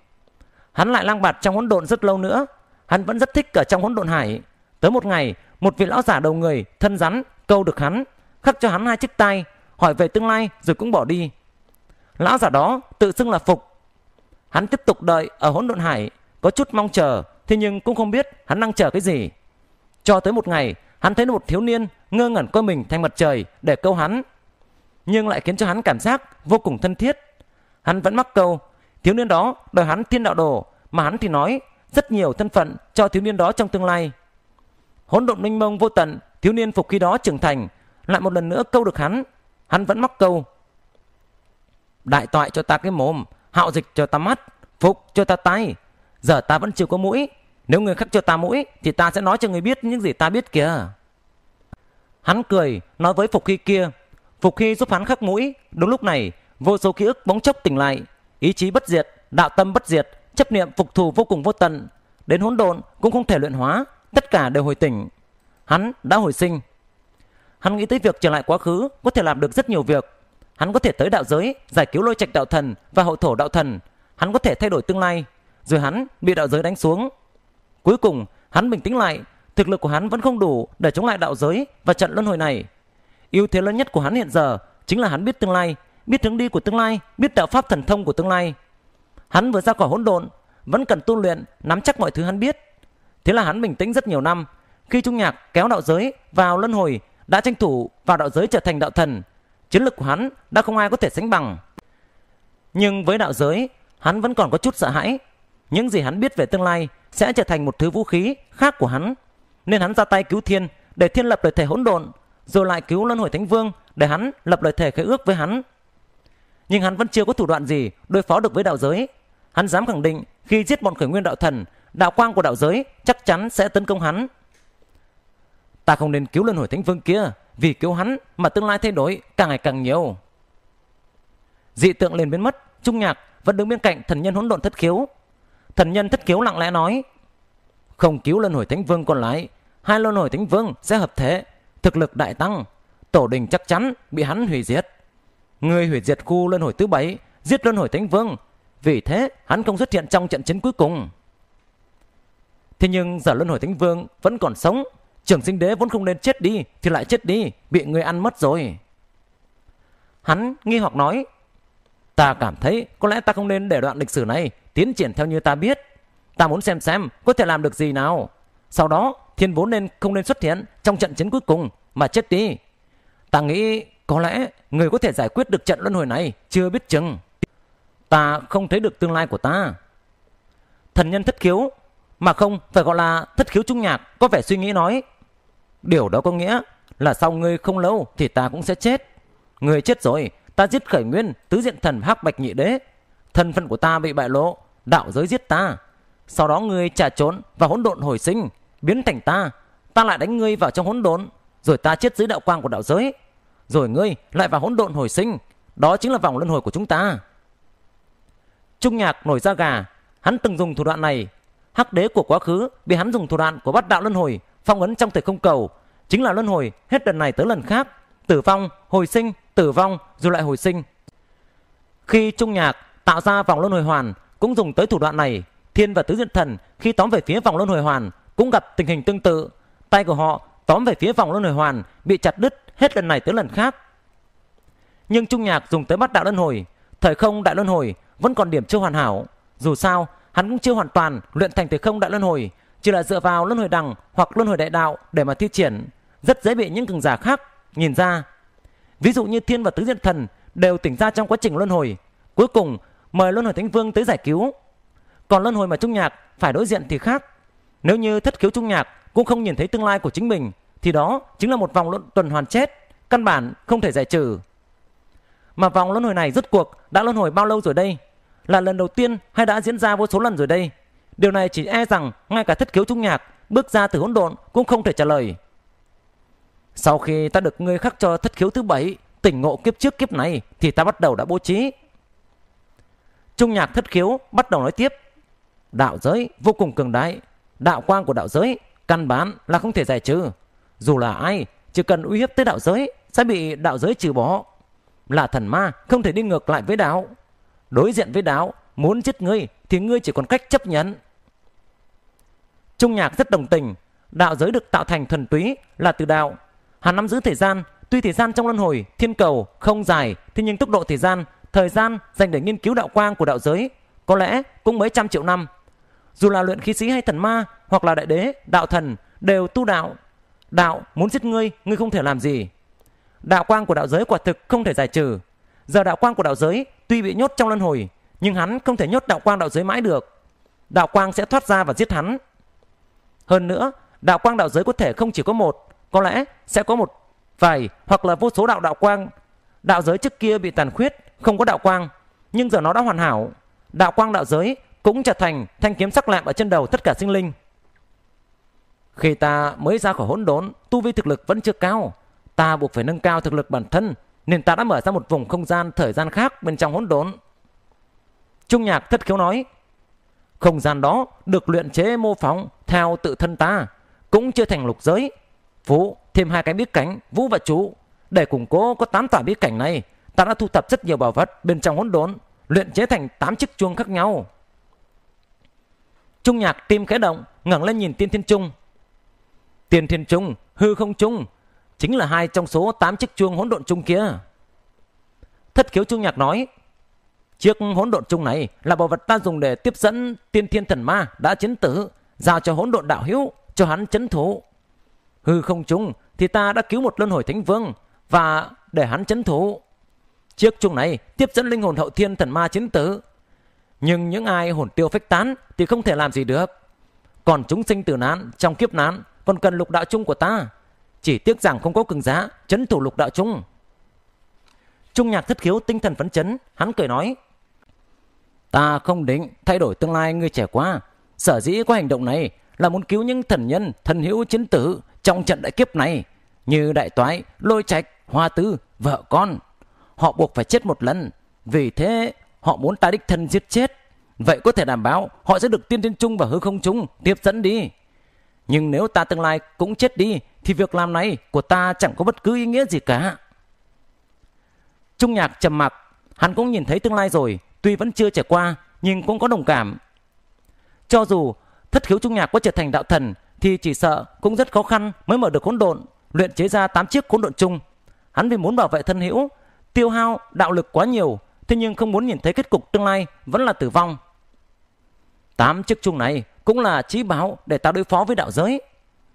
Hắn lại lang bạt trong hỗn độn rất lâu nữa. Hắn vẫn rất thích ở trong hỗn độn hải. Tới một ngày, một vị lão giả đầu người, thân rắn, câu được hắn, khắc cho hắn hai chiếc tay, hỏi về tương lai rồi cũng bỏ đi. Lão giả đó tự xưng là Phục. Hắn tiếp tục đợi ở hỗn độn hải, có chút mong chờ, thế nhưng cũng không biết hắn đang chờ cái gì. Cho tới một ngày, hắn thấy một thiếu niên ngơ ngẩn coi mình thành mặt trời để câu hắn, nhưng lại khiến cho hắn cảm giác vô cùng thân thiết. Hắn vẫn mắc câu Thiếu niên đó đòi hắn thiên đạo đồ mà hắn thì nói rất nhiều thân phận cho thiếu niên đó trong tương lai. Hỗn độn minh mông vô tận, thiếu niên phục khi đó trưởng thành, lại một lần nữa câu được hắn, hắn vẫn mắc câu. Đại toại cho ta cái mồm, hạo dịch cho ta mắt, phục cho ta tay, giờ ta vẫn chưa có mũi, nếu người khác cho ta mũi thì ta sẽ nói cho người biết những gì ta biết kìa. Hắn cười, nói với Phục Hy kia. Phục Hy giúp hắn khắc mũi. Đúng lúc này, vô số ký ức bóng chốc tỉnh lại ý chí bất diệt đạo tâm bất diệt chấp niệm phục thù vô cùng vô tận đến hỗn độn cũng không thể luyện hóa tất cả đều hồi tỉnh hắn đã hồi sinh hắn nghĩ tới việc trở lại quá khứ có thể làm được rất nhiều việc hắn có thể tới đạo giới giải cứu lôi trạch đạo thần và hậu thổ đạo thần hắn có thể thay đổi tương lai rồi hắn bị đạo giới đánh xuống cuối cùng hắn bình tĩnh lại thực lực của hắn vẫn không đủ để chống lại đạo giới và trận luân hồi này ưu thế lớn nhất của hắn hiện giờ chính là hắn biết tương lai biết hướng đi của tương lai, biết đạo pháp thần thông của tương lai. Hắn vừa ra khỏi hỗn độn, vẫn cần tu luyện, nắm chắc mọi thứ hắn biết. Thế là hắn bình tĩnh rất nhiều năm, khi Trung Nhạc kéo đạo giới vào luân hồi, đã tranh thủ vào đạo giới trở thành đạo thần. Chiến lực của hắn đã không ai có thể sánh bằng. Nhưng với đạo giới, hắn vẫn còn có chút sợ hãi. Những gì hắn biết về tương lai sẽ trở thành một thứ vũ khí khác của hắn. Nên hắn ra tay cứu thiên để thiên lập lời thể hỗn độn, rồi lại cứu luân hồi thánh vương để hắn lập lời thể khế ước với hắn nhưng hắn vẫn chưa có thủ đoạn gì đối phó được với đạo giới. Hắn dám khẳng định khi giết bọn khởi nguyên đạo thần, đạo quang của đạo giới chắc chắn sẽ tấn công hắn. Ta không nên cứu luân hồi thánh vương kia, vì cứu hắn mà tương lai thay đổi càng ngày càng nhiều. Dị tượng liền biến mất, Trung Nhạc vẫn đứng bên cạnh thần nhân hỗn độn thất khiếu. Thần nhân thất khiếu lặng lẽ nói: "Không cứu luân hồi thánh vương còn lại, hai luân hồi thánh vương sẽ hợp thế thực lực đại tăng, tổ đình chắc chắn bị hắn hủy diệt." Ngươi hủy diệt khu luân hồi thứ bảy, giết luân hồi thánh vương. Vì thế, hắn không xuất hiện trong trận chiến cuối cùng. Thế nhưng giả luân hồi thánh vương vẫn còn sống. Trường sinh đế vốn không nên chết đi, thì lại chết đi, bị người ăn mất rồi. Hắn nghi hoặc nói, ta cảm thấy có lẽ ta không nên để đoạn lịch sử này tiến triển theo như ta biết. Ta muốn xem xem có thể làm được gì nào. Sau đó, thiên vốn nên không nên xuất hiện trong trận chiến cuối cùng mà chết đi. Ta nghĩ có lẽ người có thể giải quyết được trận luân hồi này, chưa biết chừng. Ta không thấy được tương lai của ta. Thần nhân thất khiếu, mà không phải gọi là thất khiếu trung nhạc, có vẻ suy nghĩ nói. Điều đó có nghĩa là sau ngươi không lâu thì ta cũng sẽ chết. Ngươi chết rồi, ta giết khởi nguyên, tứ diện thần hắc bạch nhị đế. Thân phận của ta bị bại lộ, đạo giới giết ta. Sau đó ngươi trả trốn và hỗn độn hồi sinh, biến thành ta. Ta lại đánh ngươi vào trong hỗn độn, rồi ta chết dưới đạo quang của đạo giới. Rồi ngươi lại vào hỗn độn hồi sinh. Đó chính là vòng luân hồi của chúng ta. Trung nhạc nổi da gà. Hắn từng dùng thủ đoạn này. Hắc đế của quá khứ bị hắn dùng thủ đoạn của bát đạo luân hồi phong ấn trong thời không cầu. Chính là luân hồi hết lần này tới lần khác. Tử vong, hồi sinh, tử vong rồi lại hồi sinh. Khi Trung nhạc tạo ra vòng luân hồi hoàn cũng dùng tới thủ đoạn này. Thiên và Tứ Diện Thần khi tóm về phía vòng luân hồi hoàn cũng gặp tình hình tương tự. Tay của họ tóm về phía vòng luân hồi hoàn bị chặt đứt hết lần này tới lần khác. Nhưng Trung Nhạc dùng tới bắt đạo luân hồi, thời không đại luân hồi vẫn còn điểm chưa hoàn hảo. Dù sao, hắn cũng chưa hoàn toàn luyện thành thời không đại luân hồi, chỉ là dựa vào luân hồi đằng hoặc luân hồi đại đạo để mà thi triển, rất dễ bị những cường giả khác nhìn ra. Ví dụ như thiên và tứ diện thần đều tỉnh ra trong quá trình luân hồi, cuối cùng mời luân hồi thánh vương tới giải cứu. Còn luân hồi mà Trung Nhạc phải đối diện thì khác. Nếu như thất khiếu Trung Nhạc cũng không nhìn thấy tương lai của chính mình thì đó chính là một vòng luận tuần hoàn chết căn bản không thể giải trừ mà vòng luân hồi này rốt cuộc đã luân hồi bao lâu rồi đây là lần đầu tiên hay đã diễn ra vô số lần rồi đây điều này chỉ e rằng ngay cả thất khiếu trung nhạc bước ra từ hỗn độn cũng không thể trả lời sau khi ta được ngươi khắc cho thất khiếu thứ bảy tỉnh ngộ kiếp trước kiếp này thì ta bắt đầu đã bố trí trung nhạc thất khiếu bắt đầu nói tiếp đạo giới vô cùng cường đại đạo quang của đạo giới Căn bản là không thể giải trừ. Dù là ai, chỉ cần uy hiếp tới đạo giới sẽ bị đạo giới trừ bỏ. Là thần ma không thể đi ngược lại với đạo. Đối diện với đạo, muốn giết ngươi thì ngươi chỉ còn cách chấp nhận. Trung nhạc rất đồng tình, đạo giới được tạo thành thuần túy là từ đạo. Hắn nắm giữ thời gian, tuy thời gian trong luân hồi, thiên cầu không dài, thế nhưng tốc độ thời gian, thời gian dành để nghiên cứu đạo quang của đạo giới có lẽ cũng mấy trăm triệu năm dù là luyện khí sĩ hay thần ma hoặc là đại đế đạo thần đều tu đạo đạo muốn giết ngươi ngươi không thể làm gì đạo quang của đạo giới quả thực không thể giải trừ giờ đạo quang của đạo giới tuy bị nhốt trong luân hồi nhưng hắn không thể nhốt đạo quang đạo giới mãi được đạo quang sẽ thoát ra và giết hắn hơn nữa đạo quang đạo giới có thể không chỉ có một có lẽ sẽ có một vài hoặc là vô số đạo đạo quang đạo giới trước kia bị tàn khuyết không có đạo quang nhưng giờ nó đã hoàn hảo đạo quang đạo giới cũng trở thành thanh kiếm sắc lạm ở chân đầu tất cả sinh linh. Khi ta mới ra khỏi hỗn đốn, tu vi thực lực vẫn chưa cao, ta buộc phải nâng cao thực lực bản thân, nên ta đã mở ra một vùng không gian thời gian khác bên trong hỗn đốn. Trung nhạc thất khiếu nói, không gian đó được luyện chế mô phỏng theo tự thân ta, cũng chưa thành lục giới. vũ thêm hai cái biết cánh, vũ và chú. Để củng cố có tám tòa biết cảnh này, ta đã thu thập rất nhiều bảo vật bên trong hỗn đốn, luyện chế thành tám chiếc chuông khác nhau. Trung nhạc tim khẽ động, ngẩng lên nhìn Tiên Thiên Trung. Tiên Thiên Trung, hư không trung, chính là hai trong số 8 chiếc chuông hỗn độn trung kia. Thất khiếu Trung nhạc nói, chiếc hỗn độn trung này là bảo vật ta dùng để tiếp dẫn Tiên Thiên Thần Ma đã chiến tử, giao cho hỗn độn đạo hữu, cho hắn chấn thủ. Hư không trung thì ta đã cứu một luân hồi thánh vương và để hắn chấn thủ. Chiếc chuông này tiếp dẫn linh hồn hậu thiên thần ma chiến tử, nhưng những ai hồn tiêu phách tán thì không thể làm gì được. Còn chúng sinh tử nán trong kiếp nán còn cần lục đạo chung của ta. Chỉ tiếc rằng không có cường giá chấn thủ lục đạo chung. Trung nhạc thất khiếu tinh thần phấn chấn, hắn cười nói. Ta không định thay đổi tương lai người trẻ quá. Sở dĩ có hành động này là muốn cứu những thần nhân, thần hữu chiến tử trong trận đại kiếp này. Như đại toái, lôi trạch, hoa tư vợ con. Họ buộc phải chết một lần. Vì thế họ muốn ta đích thân giết chết. Vậy có thể đảm bảo họ sẽ được tiên thiên trung và hư không trung tiếp dẫn đi. Nhưng nếu ta tương lai cũng chết đi thì việc làm này của ta chẳng có bất cứ ý nghĩa gì cả. Trung nhạc trầm mặc, hắn cũng nhìn thấy tương lai rồi, tuy vẫn chưa trải qua nhưng cũng có đồng cảm. Cho dù thất khiếu trung nhạc có trở thành đạo thần thì chỉ sợ cũng rất khó khăn mới mở được hỗn độn, luyện chế ra 8 chiếc hỗn độn chung. Hắn vì muốn bảo vệ thân hữu, tiêu hao đạo lực quá nhiều thế nhưng không muốn nhìn thấy kết cục tương lai vẫn là tử vong. Tám chiếc chuông này cũng là trí báo để ta đối phó với đạo giới.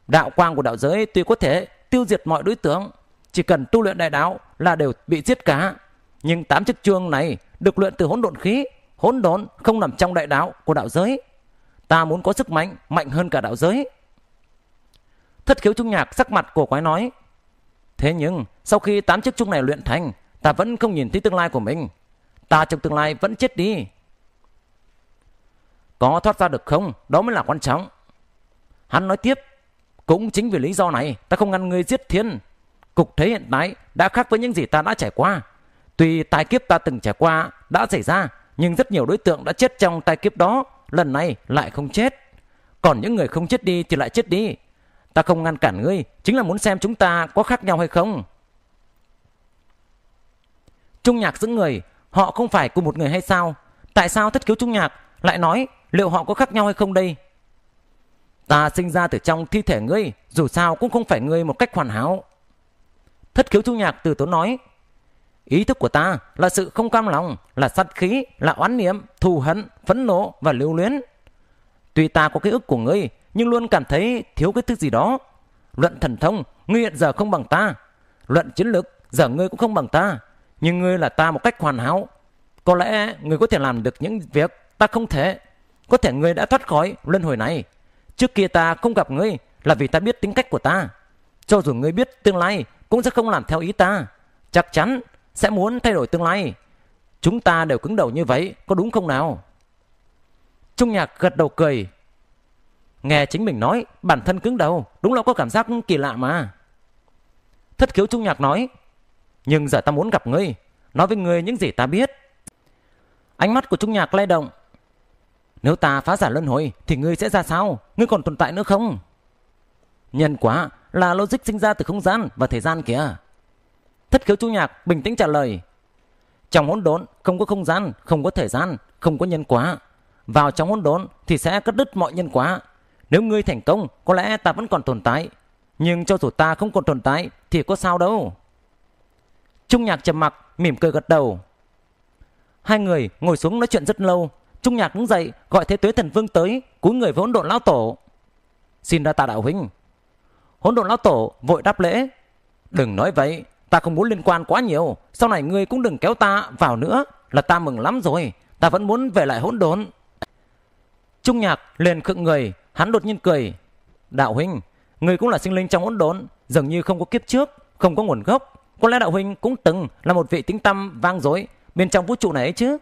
Đạo quang của đạo giới tuy có thể tiêu diệt mọi đối tượng, chỉ cần tu luyện đại đạo là đều bị giết cả. Nhưng tám chiếc chuông này được luyện từ hỗn độn khí, hỗn độn không nằm trong đại đạo của đạo giới. Ta muốn có sức mạnh mạnh hơn cả đạo giới. Thất khiếu trung nhạc sắc mặt của quái nói. Thế nhưng, sau khi tám chiếc chuông này luyện thành, ta vẫn không nhìn thấy tương lai của mình ta trong tương lai vẫn chết đi có thoát ra được không đó mới là quan trọng hắn nói tiếp cũng chính vì lý do này ta không ngăn ngươi giết thiên cục thế hiện tại đã khác với những gì ta đã trải qua tuy tai kiếp ta từng trải qua đã xảy ra nhưng rất nhiều đối tượng đã chết trong tai kiếp đó lần này lại không chết còn những người không chết đi thì lại chết đi ta không ngăn cản ngươi chính là muốn xem chúng ta có khác nhau hay không trung nhạc giữ người Họ không phải cùng một người hay sao? Tại sao thất khiếu trung nhạc lại nói liệu họ có khác nhau hay không đây? Ta sinh ra từ trong thi thể ngươi, dù sao cũng không phải ngươi một cách hoàn hảo. Thất khiếu trung nhạc từ tốn nói, ý thức của ta là sự không cam lòng, là sát khí, là oán niệm, thù hận, phẫn nộ và lưu luyến. Tuy ta có ký ức của ngươi, nhưng luôn cảm thấy thiếu cái thứ gì đó. Luận thần thông, ngươi hiện giờ không bằng ta. Luận chiến lược, giờ ngươi cũng không bằng ta nhưng ngươi là ta một cách hoàn hảo có lẽ ngươi có thể làm được những việc ta không thể có thể ngươi đã thoát khỏi luân hồi này trước kia ta không gặp ngươi là vì ta biết tính cách của ta cho dù ngươi biết tương lai cũng sẽ không làm theo ý ta chắc chắn sẽ muốn thay đổi tương lai chúng ta đều cứng đầu như vậy có đúng không nào trung nhạc gật đầu cười nghe chính mình nói bản thân cứng đầu đúng là có cảm giác kỳ lạ mà thất khiếu trung nhạc nói nhưng giờ ta muốn gặp ngươi, nói với ngươi những gì ta biết. Ánh mắt của Trung Nhạc lay động. Nếu ta phá giả luân hồi thì ngươi sẽ ra sao? Ngươi còn tồn tại nữa không? Nhân quá là logic sinh ra từ không gian và thời gian kìa. Thất khiếu Trung Nhạc bình tĩnh trả lời. Trong hỗn đốn không có không gian, không có thời gian, không có nhân quá. Vào trong hỗn đốn thì sẽ cắt đứt mọi nhân quá. Nếu ngươi thành công, có lẽ ta vẫn còn tồn tại. Nhưng cho dù ta không còn tồn tại thì có sao đâu. Trung Nhạc trầm mặc, mỉm cười gật đầu. Hai người ngồi xuống nói chuyện rất lâu. Trung Nhạc đứng dậy, gọi Thế Tuế Thần Vương tới, cúi người với hỗn độn lão tổ. Xin ra tạ đạo huynh. Hỗn độn lão tổ vội đáp lễ. Đừng nói vậy, ta không muốn liên quan quá nhiều. Sau này ngươi cũng đừng kéo ta vào nữa, là ta mừng lắm rồi. Ta vẫn muốn về lại hỗn độn. Trung Nhạc liền khựng người, hắn đột nhiên cười. Đạo huynh, ngươi cũng là sinh linh trong hỗn độn, dường như không có kiếp trước, không có nguồn gốc có lẽ đạo huynh cũng từng là một vị tính tâm vang dối bên trong vũ trụ này ấy chứ.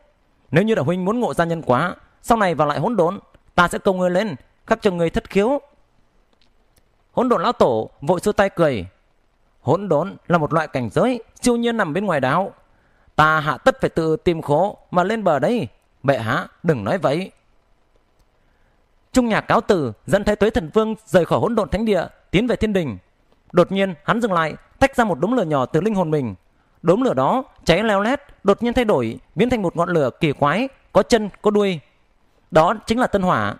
Nếu như đạo huynh muốn ngộ ra nhân quá, sau này vào lại hỗn độn, ta sẽ công người lên, khắc cho người thất khiếu. Hỗn độn lão tổ vội xua tay cười. Hỗn độn là một loại cảnh giới siêu nhiên nằm bên ngoài đảo. Ta hạ tất phải tự tìm khổ mà lên bờ đây. Bệ hạ, đừng nói vậy. Trung nhạc cáo tử dẫn thấy tuế thần vương rời khỏi hỗn độn thánh địa, tiến về thiên đình. Đột nhiên hắn dừng lại, tách ra một đống lửa nhỏ từ linh hồn mình. Đốm lửa đó cháy leo lét, đột nhiên thay đổi, biến thành một ngọn lửa kỳ quái, có chân, có đuôi. Đó chính là tân hỏa.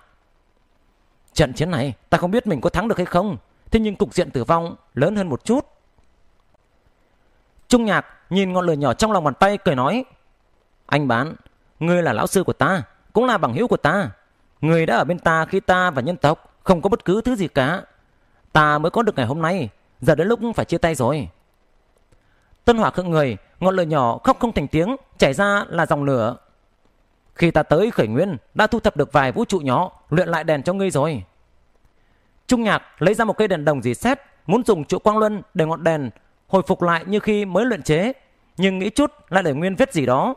Trận chiến này, ta không biết mình có thắng được hay không, thế nhưng cục diện tử vong lớn hơn một chút. Trung nhạc nhìn ngọn lửa nhỏ trong lòng bàn tay cười nói. Anh bán, ngươi là lão sư của ta, cũng là bằng hữu của ta. Ngươi đã ở bên ta khi ta và nhân tộc không có bất cứ thứ gì cả. Ta mới có được ngày hôm nay, Giờ đến lúc phải chia tay rồi Tân hỏa khựng người Ngọn lửa nhỏ khóc không thành tiếng Chảy ra là dòng lửa Khi ta tới khởi nguyên Đã thu thập được vài vũ trụ nhỏ Luyện lại đèn cho ngươi rồi Trung nhạc lấy ra một cây đèn đồng dì xét Muốn dùng trụ quang luân để ngọn đèn Hồi phục lại như khi mới luyện chế Nhưng nghĩ chút lại để nguyên vết gì đó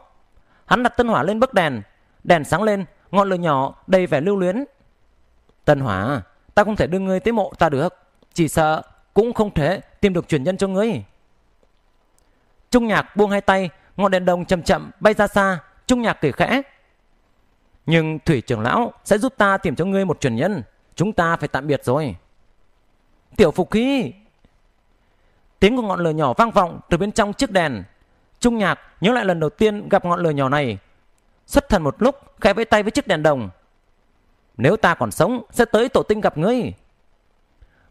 Hắn đặt tân hỏa lên bức đèn Đèn sáng lên Ngọn lửa nhỏ đầy vẻ lưu luyến Tân hỏa Ta không thể đưa ngươi tới mộ ta được Chỉ sợ cũng không thể tìm được truyền nhân cho ngươi. Trung nhạc buông hai tay, ngọn đèn đồng chậm chậm bay ra xa, Trung nhạc kể khẽ. Nhưng thủy trưởng lão sẽ giúp ta tìm cho ngươi một truyền nhân, chúng ta phải tạm biệt rồi. Tiểu phục khí. Tiếng của ngọn lửa nhỏ vang vọng từ bên trong chiếc đèn. Trung nhạc nhớ lại lần đầu tiên gặp ngọn lửa nhỏ này. Xuất thần một lúc, khẽ vẫy tay với chiếc đèn đồng. Nếu ta còn sống, sẽ tới tổ tinh gặp ngươi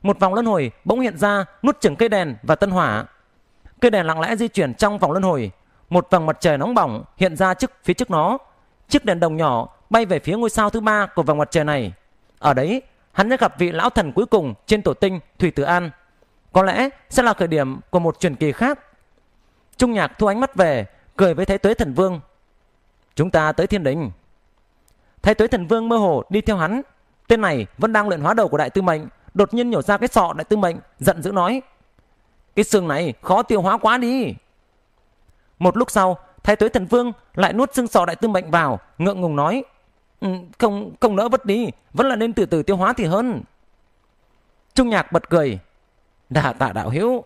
một vòng luân hồi bỗng hiện ra nuốt chửng cây đèn và tân hỏa cây đèn lặng lẽ di chuyển trong vòng luân hồi một vầng mặt trời nóng bỏng hiện ra trước phía trước nó chiếc đèn đồng nhỏ bay về phía ngôi sao thứ ba của vòng mặt trời này ở đấy hắn đã gặp vị lão thần cuối cùng trên tổ tinh thủy tử an có lẽ sẽ là khởi điểm của một truyền kỳ khác trung nhạc thu ánh mắt về cười với thái tuế thần vương chúng ta tới thiên đình thái tuế thần vương mơ hồ đi theo hắn tên này vẫn đang luyện hóa đầu của đại tư mệnh đột nhiên nhổ ra cái sọ đại tư mệnh, giận dữ nói. Cái xương này khó tiêu hóa quá đi. Một lúc sau, thái tuế thần vương lại nuốt xương sọ đại tư mệnh vào, ngượng ngùng nói. Ừ, không, không nỡ vứt đi, vẫn là nên từ từ tiêu hóa thì hơn. Trung nhạc bật cười. Đà tạ đạo hiếu.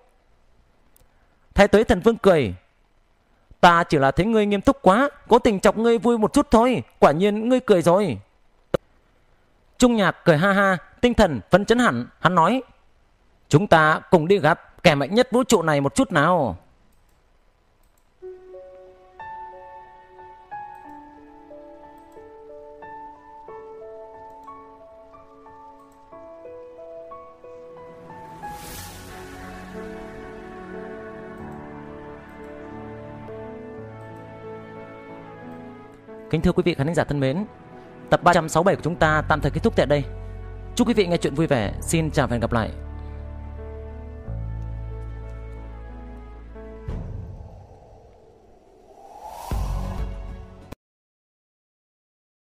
Thái tuế thần vương cười. Ta chỉ là thấy ngươi nghiêm túc quá, cố tình chọc ngươi vui một chút thôi, quả nhiên ngươi cười rồi. Trung Nhạc cười ha ha, tinh thần phấn chấn hẳn, hắn nói. Chúng ta cùng đi gặp kẻ mạnh nhất vũ trụ này một chút nào. Kính thưa quý vị khán giả thân mến, Tập 367 của chúng ta tạm thời kết thúc tại đây. Chúc quý vị nghe chuyện vui vẻ. Xin chào và hẹn gặp lại.